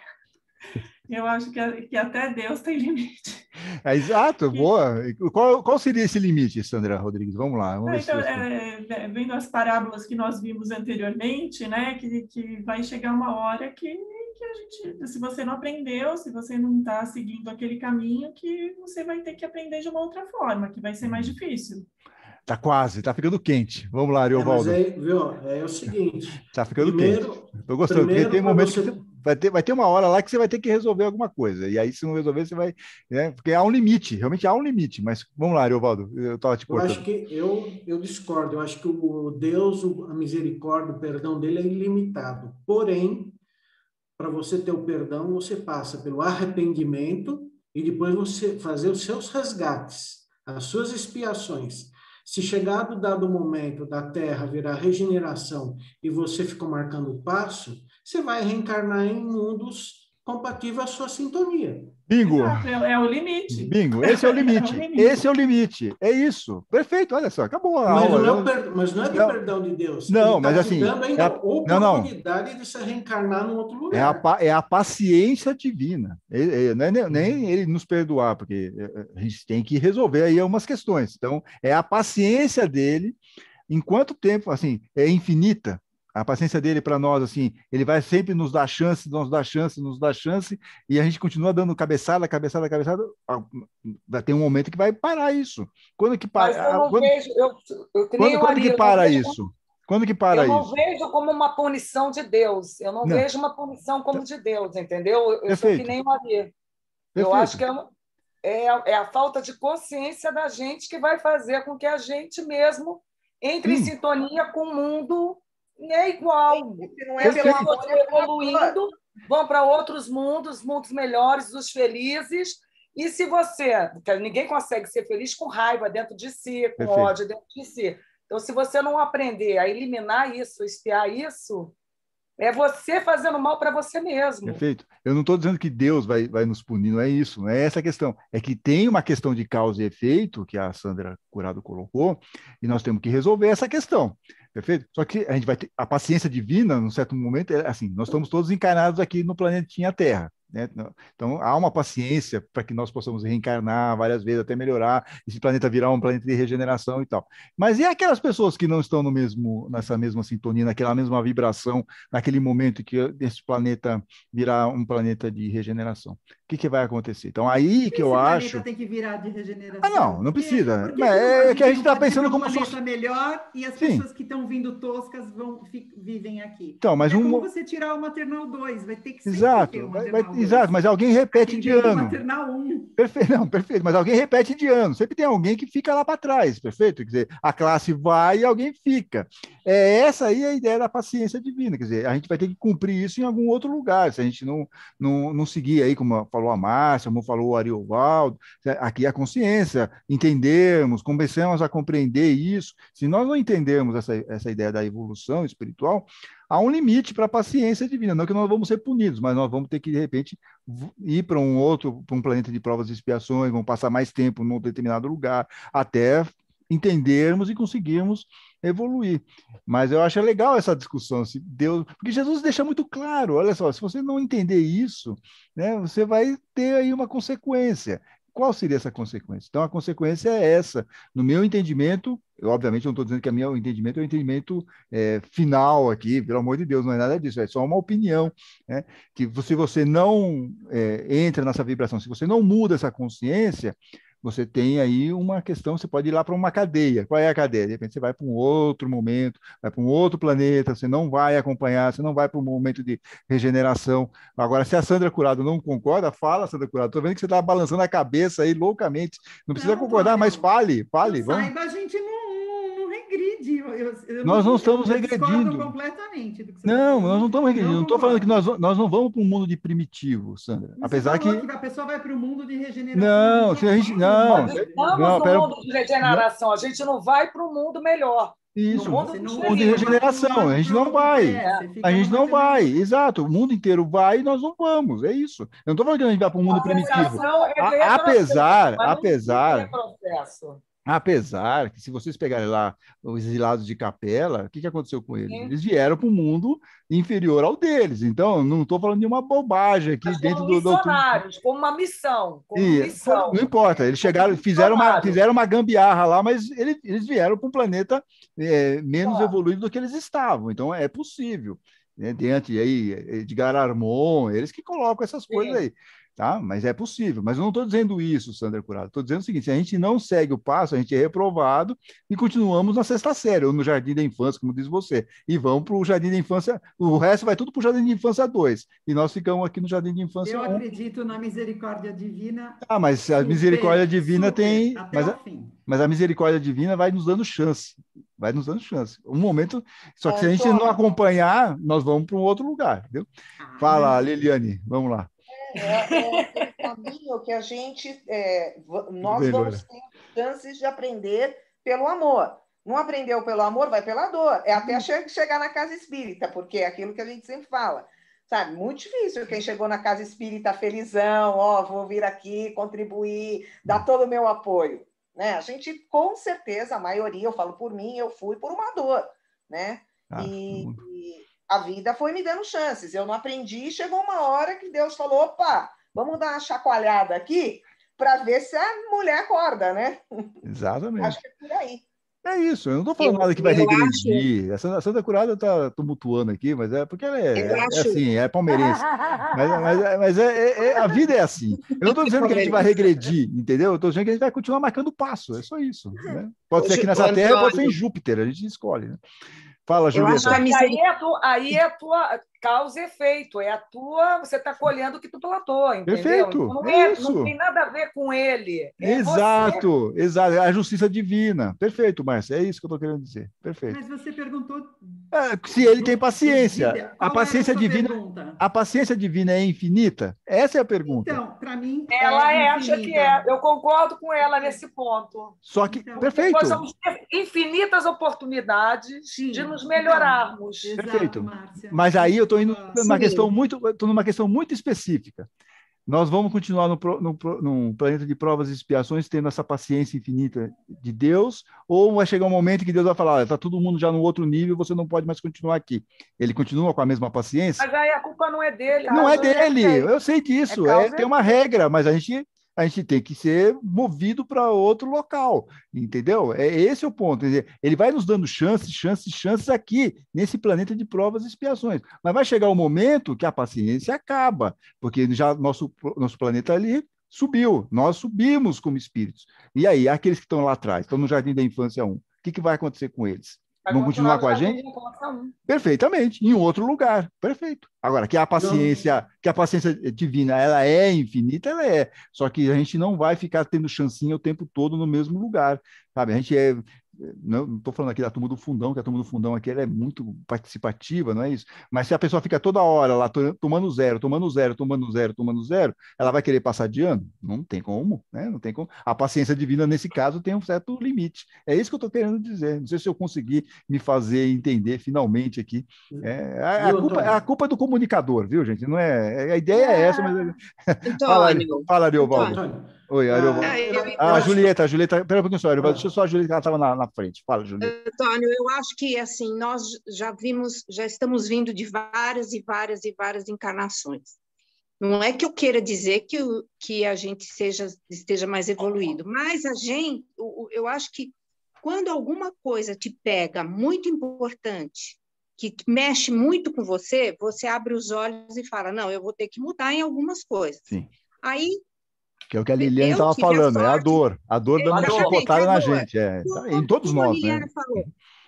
<laughs> Eu acho que, que até Deus tem limite. É, exato, boa. Qual, qual seria esse limite, Sandra Rodrigues? Vamos lá. Vamos então, é, é, vendo as parábolas que nós vimos anteriormente, né, que, que vai chegar uma hora que que a gente, se você não aprendeu, se você não está seguindo aquele caminho, que você vai ter que aprender de uma outra forma, que vai ser mais uhum. difícil. Tá quase, tá ficando quente. Vamos lá, Ariovaldo. É, mas é, viu, é o seguinte. tá ficando primeiro, quente. Eu gostei, primeiro, porque tem momentos você... que vai ter, vai ter uma hora lá que você vai ter que resolver alguma coisa. E aí, se não resolver, você vai. Né? Porque há um limite, realmente há um limite. Mas vamos lá, Ariovaldo. Eu estava te cortando. Eu acho que eu, eu discordo. Eu acho que o Deus, a misericórdia, o perdão dele é ilimitado. Porém, para você ter o perdão, você passa pelo arrependimento e depois você fazer os seus resgates, as suas expiações. Se chegado dado momento da terra virar regeneração e você ficou marcando o passo, você vai reencarnar em mundos compatível à sua sintonia. Bingo. É, é, o limite. Bingo, <laughs> esse é o limite. é o limite. Esse é o limite. É isso. Perfeito, olha só, acabou a mas aula. Não é per... Mas não é do não. perdão de Deus. Não, Ele tá mas tá assim. Dando ainda é a... oportunidade não, não. de se reencarnar num outro lugar. É a, pa... é a paciência divina. É, nem, nem ele nos perdoar, porque é, a gente tem que resolver aí algumas questões. Então, é a paciência dele, enquanto tempo, assim, é infinita, a paciência dele para nós, assim, ele vai sempre nos dar chance, nos dar chance, nos dar chance, e a gente continua dando cabeçada, cabeçada, cabeçada. Vai ter um momento que vai parar isso. Quando que para? Mas eu não quando, vejo, eu, eu quando, quando que para isso? Quando que para eu isso? Eu não vejo como uma punição de Deus. Eu não, não. vejo uma punição como tá. de Deus, entendeu? Eu Perfeito. sou que nem uma Ari. Eu acho que é, é, é a falta de consciência da gente que vai fazer com que a gente mesmo entre em sintonia com o mundo é igual. Se não é pelo é pela memória, evoluindo, vão para outros mundos, mundos melhores, os felizes. E se você. Ninguém consegue ser feliz com raiva dentro de si, com Perfeito. ódio dentro de si. Então, se você não aprender a eliminar isso, espiar isso, é você fazendo mal para você mesmo. Perfeito. Eu não estou dizendo que Deus vai, vai nos punir, não é isso, não é essa a questão. É que tem uma questão de causa e efeito, que a Sandra Curado colocou, e nós temos que resolver essa questão. Perfeito? Só que a gente vai ter a paciência divina, num certo momento, é assim, nós estamos todos encarnados aqui no planetinha Terra. Né? Então, há uma paciência para que nós possamos reencarnar várias vezes até melhorar, esse planeta virar um planeta de regeneração e tal. Mas e aquelas pessoas que não estão no mesmo, nessa mesma sintonia, naquela mesma vibração, naquele momento que esse planeta virar um planeta de regeneração? que, que vai acontecer? Então, aí que eu acho. tem que virar de regeneração. Ah, não, não precisa. Porque, porque é, é que a gente está pensando como. Uma só... melhor e as Sim. pessoas que estão vindo toscas vão, fi, vivem aqui. Então, mas é um... como você tirar o maternal 2, vai ter que ser. Exato, vai, vai, exato, mas alguém repete de ano. maternal 1. Um. Perfeito, <laughs> perfeito, mas alguém repete de ano. Sempre tem alguém que fica lá para trás, perfeito? Quer dizer, a classe vai e alguém fica. É, essa aí é a ideia da paciência divina. Quer dizer, a gente vai ter que cumprir isso em algum outro lugar, se a gente não, não, não seguir aí, como falou falou a Márcia, como falou o Ariovaldo, aqui é a consciência, entendemos, começamos a compreender isso. Se nós não entendermos essa, essa ideia da evolução espiritual, há um limite para a paciência divina. Não que nós vamos ser punidos, mas nós vamos ter que, de repente, ir para um outro, para um planeta de provas e expiações, vamos passar mais tempo num determinado lugar, até entendermos e conseguirmos evoluir. Mas eu acho legal essa discussão, se assim, Deus, porque Jesus deixa muito claro, olha só, se você não entender isso, né, você vai ter aí uma consequência. Qual seria essa consequência? Então, a consequência é essa. No meu entendimento, eu obviamente não estou dizendo que o é meu entendimento é o entendimento é, final aqui, pelo amor de Deus, não é nada disso, é só uma opinião. Né? Que se você não é, entra nessa vibração, se você não muda essa consciência, você tem aí uma questão, você pode ir lá para uma cadeia. Qual é a cadeia? De repente você vai para um outro momento, vai para um outro planeta, você não vai acompanhar, você não vai para um momento de regeneração. Agora, se a Sandra Curado não concorda, fala, Sandra Curado. Estou vendo que você está balançando a cabeça aí loucamente. Não precisa não, concordar, não. mas fale, fale. Não vamos. a gente não regredir. Eu, eu nós não, não estamos eu regredindo. completamente. não, nós não estamos regredindo. Não estou falando que nós, nós não vamos para um mundo de primitivo, Sandra. Mas Apesar que... que... a pessoa vai para o mundo de regeneração. Não, se a gente não. Nós estamos no mundo de regeneração. Não. A gente não vai para um mundo melhor. Isso, mundo, não, mundo de regeneração. A gente não vai. A gente não vai. É, Exato. O mundo inteiro vai e nós não vamos. É isso. Eu não estou falando que a gente vai para um mundo primitivo. É apesar, apesar. Apesar que, se vocês pegarem lá os exilados de capela, o que, que aconteceu com eles? Sim. Eles vieram para um mundo inferior ao deles. Então, não estou falando de uma bobagem aqui Mas dentro como do. Missionários, do... como uma missão. Como e, missão. Não importa, eles chegaram, fizeram uma, fizeram uma gambiarra lá, mas eles, eles vieram para um planeta é, menos claro. evoluído do que eles estavam. Então, é possível. Né? Diante aí, Edgar eh, Armon, eles que colocam essas Sim. coisas aí tá? Mas é possível. Mas eu não estou dizendo isso, Sander Curado. Estou dizendo o seguinte: se a gente não segue o passo, a gente é reprovado e continuamos na sexta série, ou no Jardim da Infância, como diz você. E vamos para o Jardim da Infância, o resto vai tudo para o Jardim de Infância 2. E nós ficamos aqui no Jardim de Infância Eu 1. acredito na misericórdia divina. Ah, mas a super, misericórdia divina super, tem. Mas a, mas a misericórdia divina vai nos dando chance. Vai nos dando chance. Um momento. Só que é, se a gente só... não acompanhar, nós vamos para um outro lugar, entendeu? Ah, Fala, Liliane, vamos lá é, é, é caminho que a gente, é, nós vamos ter chances de aprender pelo amor. Não aprendeu pelo amor, vai pela dor. É até uhum. che chegar na casa espírita, porque é aquilo que a gente sempre fala. Sabe, muito difícil quem chegou na casa espírita felizão, ó, vou vir aqui, contribuir, dar uhum. todo o meu apoio. Né? A gente, com certeza, a maioria, eu falo por mim, eu fui por uma dor, né? Ah, e, a vida foi me dando chances. Eu não aprendi, chegou uma hora que Deus falou: opa, vamos dar uma chacoalhada aqui para ver se a mulher acorda, né? <laughs> Exatamente. Acho que é por aí. É isso, eu não estou falando eu, nada que vai regredir. Acho... A Santa Curada está tumultuando aqui, mas é porque ela é, é, é assim, é palmeirense. <laughs> mas, mas, mas é, é, é, a vida é assim. Eu não estou dizendo que a gente vai regredir, entendeu? Eu estou dizendo que a gente vai continuar marcando passo, é só isso. Né? Pode ser aqui nessa Terra, pode ser em Júpiter, a gente escolhe. Né? Fala, Juliana. Aí é a tua, aí é a tua causa e efeito, é a tua, você está colhendo o que tu plantou, entendeu? Perfeito, então, não, é, isso. não tem nada a ver com ele. É exato, você. exato, é a justiça divina. Perfeito, Márcia, é isso que eu estou querendo dizer. Perfeito. Mas você perguntou é, se ele tem paciência. A paciência a divina, a paciência divina é infinita? Essa é a pergunta. Então, para mim é Ela é acha que é. Eu concordo com ela nesse ponto. Só que então, perfeito. Nós vamos ter infinitas oportunidades Sim. de nos então. melhorarmos. Então, exato, perfeito. Márcia. Mas aí eu estou indo ah, numa questão muito, estou numa questão muito específica. Nós vamos continuar no, no, no planeta de provas e expiações, tendo essa paciência infinita de Deus, ou vai chegar um momento que Deus vai falar: está todo mundo já no outro nível, você não pode mais continuar aqui. Ele continua com a mesma paciência. Mas aí a culpa não é dele. Não é, é dele, é eu sei disso. É, é tem é uma regra, mas a gente a gente tem que ser movido para outro local, entendeu? É esse é o ponto. Ele vai nos dando chances, chances, chances aqui nesse planeta de provas e expiações. Mas vai chegar o um momento que a paciência acaba, porque já nosso nosso planeta ali subiu, nós subimos como espíritos. E aí aqueles que estão lá atrás, estão no jardim da infância 1, o que, que vai acontecer com eles? Vai vão continuar, continuar com a gente? Né? Perfeitamente, em outro lugar. Perfeito. Agora, que a paciência, que a paciência divina, ela é infinita, ela é. Só que a gente não vai ficar tendo chancinha o tempo todo no mesmo lugar, sabe? A gente é, não estou falando aqui da turma do fundão, que a turma do fundão aqui é muito participativa, não é isso? Mas se a pessoa fica toda hora lá tomando zero, tomando zero, tomando zero, tomando zero, ela vai querer passar de ano? Não tem como, né? Não tem como. A paciência divina, nesse caso, tem um certo limite. É isso que eu estou querendo dizer. Não sei se eu consegui me fazer entender finalmente aqui. Hum. É, a, a, culpa, a culpa é do comunicador, viu, gente? Não é, é a ideia é ah. essa, mas. Então, fala, fala, Leovaldo. Antônio. Oi, Ariovaldo. Ah, eu, eu ah, a então Julieta, a Julieta, pera um pouquinho só, Ariovaldo, ah. deixa só a Julieta, ela estava na, na, frente. Fala, Julieta. Antônio, eu acho que, assim, nós já vimos, já estamos vindo de várias e várias e várias encarnações. Não é que eu queira dizer que, que a gente seja, esteja mais evoluído, mas a gente, eu acho que quando alguma coisa te pega muito importante, que mexe muito com você, você abre os olhos e fala: não, eu vou ter que mudar em algumas coisas. Sim. Aí que é o que a Liliane estava falando, a é a dor. A dor dando uma chicotada na gente. É. Tá, como, em todos nós. A né? falou.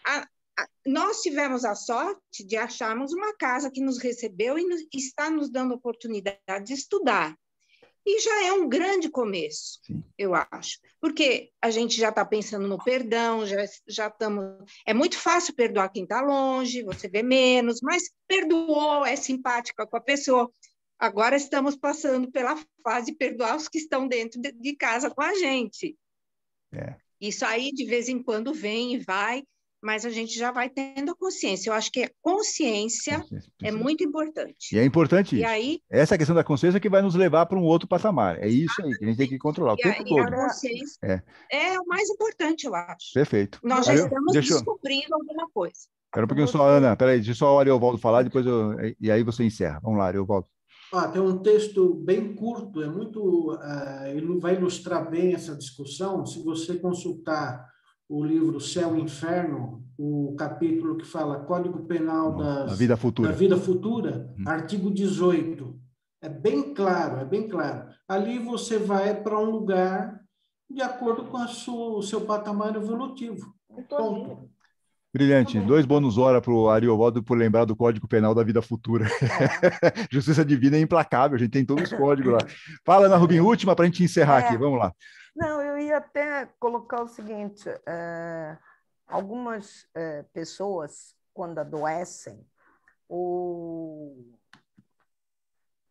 A, a, nós tivemos a sorte de acharmos uma casa que nos recebeu e nos, está nos dando oportunidade de estudar. E já é um grande começo, Sim. eu acho. Porque a gente já está pensando no perdão, já, já estamos. É muito fácil perdoar quem está longe, você vê menos, mas perdoou, é simpática com a pessoa. Agora estamos passando pela fase de perdoar os que estão dentro de casa com a gente. É. Isso aí de vez em quando vem e vai, mas a gente já vai tendo a consciência. Eu acho que é a consciência, é muito importante. E é importante. E isso. aí é essa questão da consciência que vai nos levar para um outro patamar. É isso aí que a gente tem que controlar o tempo aí, todo. É. é. o mais importante, eu acho. Perfeito. Nós já aí, estamos descobrindo alguma coisa. Espera um pouquinho só, Ana. Peraí, deixa só o Ariovaldo falar, depois eu... e aí você encerra. Vamos lá, Ariovaldo. Ah, tem um texto bem curto, é muito, uh, vai ilustrar bem essa discussão. Se você consultar o livro Céu e Inferno, o capítulo que fala Código Penal das, da Vida Futura, da vida futura hum. artigo 18. É bem claro, é bem claro. Ali você vai para um lugar de acordo com sua, o seu patamar evolutivo. Ponto. Brilhante. Dois bônus hora para o Ariovaldo por lembrar do Código Penal da Vida Futura. É. <laughs> Justiça Divina é implacável, a gente tem todos os códigos lá. <laughs> Fala, Ana é. Rubim, última para a gente encerrar é. aqui, vamos lá. Não, eu ia até colocar o seguinte: é, algumas é, pessoas, quando adoecem, ou,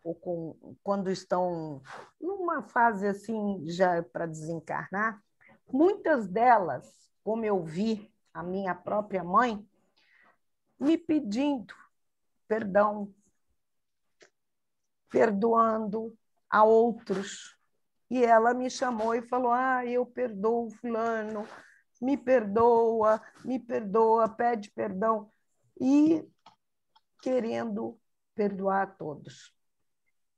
ou com, quando estão numa fase assim, já para desencarnar, muitas delas, como eu vi, a minha própria mãe, me pedindo perdão, perdoando a outros. E ela me chamou e falou: Ah, eu perdoo Fulano, me perdoa, me perdoa, pede perdão. E querendo perdoar a todos.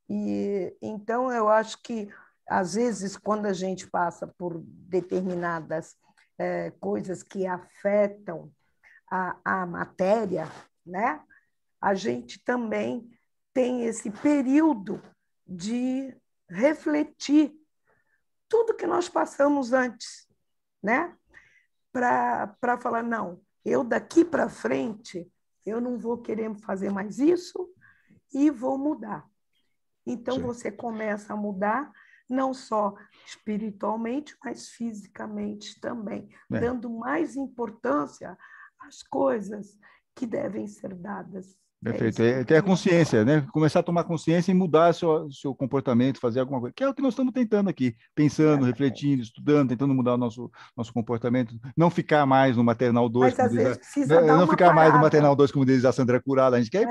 E então eu acho que às vezes quando a gente passa por determinadas é, coisas que afetam a, a matéria, né? a gente também tem esse período de refletir tudo que nós passamos antes, né? Para falar, não, eu daqui para frente, eu não vou querer fazer mais isso e vou mudar. Então, Sim. você começa a mudar não só espiritualmente, mas fisicamente também, é. dando mais importância às coisas que devem ser dadas é é Perfeito. É, é, a é consciência, né? Começar a tomar consciência e mudar seu, seu comportamento, fazer alguma coisa, que é o que nós estamos tentando aqui, pensando, é, refletindo, estudando, tentando mudar o nosso, nosso comportamento, não ficar mais no maternal 2, diz, a, né, não ficar parada. mais no maternal 2, como diz a Sandra Curada, a gente quer ir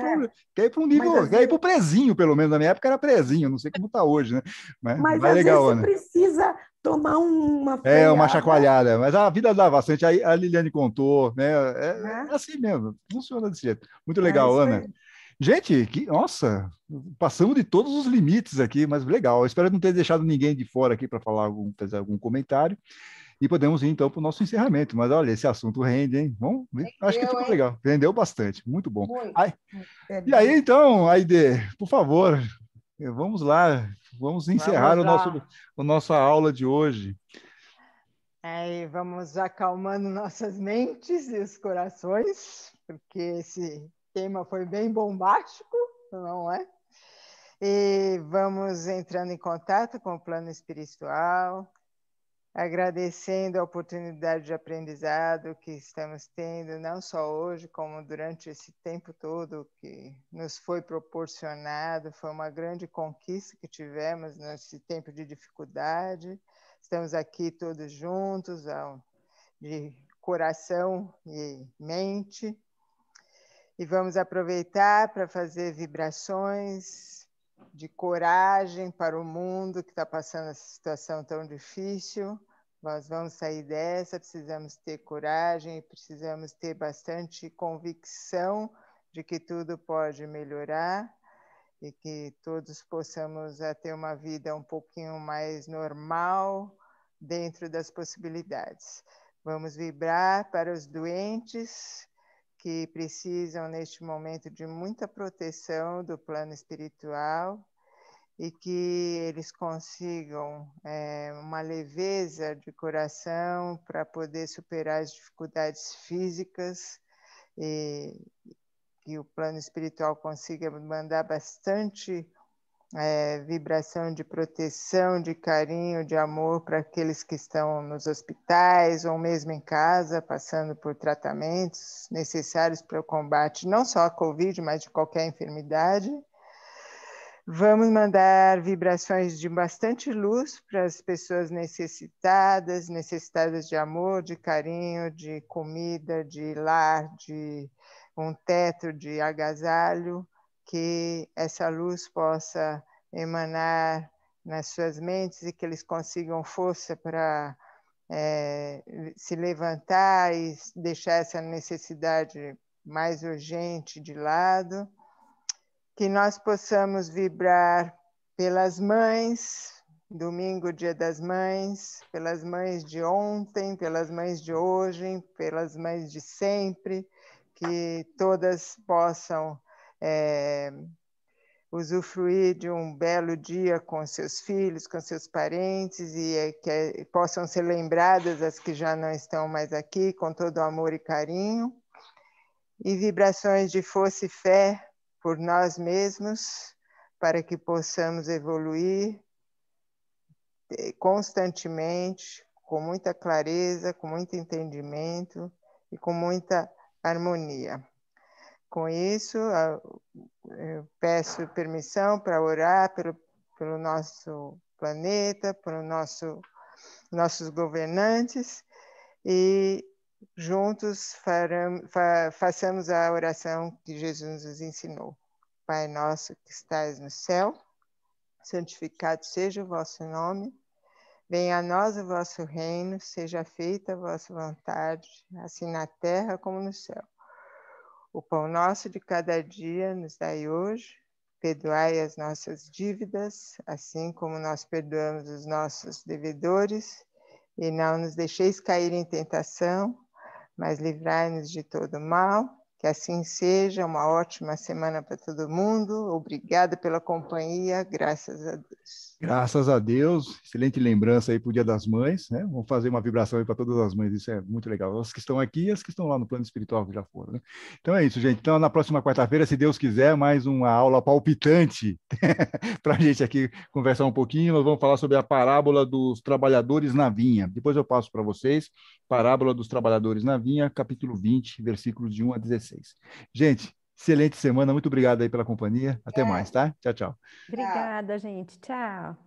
para um nível, quer vezes... ir para o prezinho, pelo menos na minha época era prezinho, não sei como está hoje, né? Mas, Mas legal, vezes né? precisa tomar uma freada. É, uma chacoalhada. Mas a vida dá bastante. A, a Liliane contou, né? É, né? é, assim mesmo, funciona desse jeito. Muito é legal, é Ana. Gente, que, nossa, passamos de todos os limites aqui, mas legal. espero não ter deixado ninguém de fora aqui para falar algum, fazer algum comentário. E podemos ir então para o nosso encerramento. Mas olha, esse assunto rende, hein? Bom, Rendeu, acho que ficou hein? legal. Rendeu bastante, muito bom. Muito. Ai, é e aí, então, Aide, por favor, é, vamos lá, vamos encerrar vamos o nosso, a nossa aula de hoje. Aí é, vamos acalmando <laughs> nossas mentes e os corações, porque esse tema foi bem bombástico, não é? E vamos entrando em contato com o plano espiritual, agradecendo a oportunidade de aprendizado que estamos tendo, não só hoje, como durante esse tempo todo que nos foi proporcionado. Foi uma grande conquista que tivemos nesse tempo de dificuldade. Estamos aqui todos juntos, de coração e mente. E vamos aproveitar para fazer vibrações de coragem para o mundo que está passando essa situação tão difícil. Nós vamos sair dessa, precisamos ter coragem, precisamos ter bastante convicção de que tudo pode melhorar e que todos possamos eh, ter uma vida um pouquinho mais normal dentro das possibilidades. Vamos vibrar para os doentes, que precisam neste momento de muita proteção do plano espiritual e que eles consigam é, uma leveza de coração para poder superar as dificuldades físicas e que o plano espiritual consiga mandar bastante é, vibração de proteção, de carinho, de amor para aqueles que estão nos hospitais ou mesmo em casa, passando por tratamentos necessários para o combate não só à Covid, mas de qualquer enfermidade. Vamos mandar vibrações de bastante luz para as pessoas necessitadas, necessitadas de amor, de carinho, de comida, de lar, de um teto, de agasalho que essa luz possa emanar nas suas mentes e que eles consigam força para é, se levantar e deixar essa necessidade mais urgente de lado, que nós possamos vibrar pelas mães, domingo, dia das mães, pelas mães de ontem, pelas mães de hoje, pelas mães de sempre, que todas possam é, usufruir de um belo dia com seus filhos, com seus parentes e é, que é, possam ser lembradas as que já não estão mais aqui, com todo o amor e carinho. E vibrações de força e fé por nós mesmos, para que possamos evoluir é, constantemente, com muita clareza, com muito entendimento e com muita harmonia. Com isso, eu peço permissão para orar pelo, pelo nosso planeta, pelo nosso, nossos governantes e juntos faramos, fa, façamos a oração que Jesus nos ensinou. Pai nosso que estás no céu, santificado seja o vosso nome. Venha a nós o vosso reino, seja feita a vossa vontade, assim na terra como no céu. O pão nosso de cada dia nos dai hoje, perdoai as nossas dívidas, assim como nós perdoamos os nossos devedores, e não nos deixeis cair em tentação, mas livrai-nos de todo mal que assim seja, uma ótima semana para todo mundo. Obrigada pela companhia, graças a Deus. Graças a Deus, excelente lembrança aí para o Dia das Mães, né? Vamos fazer uma vibração aí para todas as mães, isso é muito legal. As que estão aqui e as que estão lá no plano espiritual que já foram, né? Então é isso, gente. Então, na próxima quarta-feira, se Deus quiser, mais uma aula palpitante <laughs> para a gente aqui conversar um pouquinho. Nós vamos falar sobre a parábola dos trabalhadores na vinha. Depois eu passo para vocês, parábola dos trabalhadores na vinha, capítulo 20, versículos de 1 a 17 vocês. Gente, excelente semana. Muito obrigado aí pela companhia. Até é. mais, tá? Tchau, tchau. Obrigada, gente. Tchau.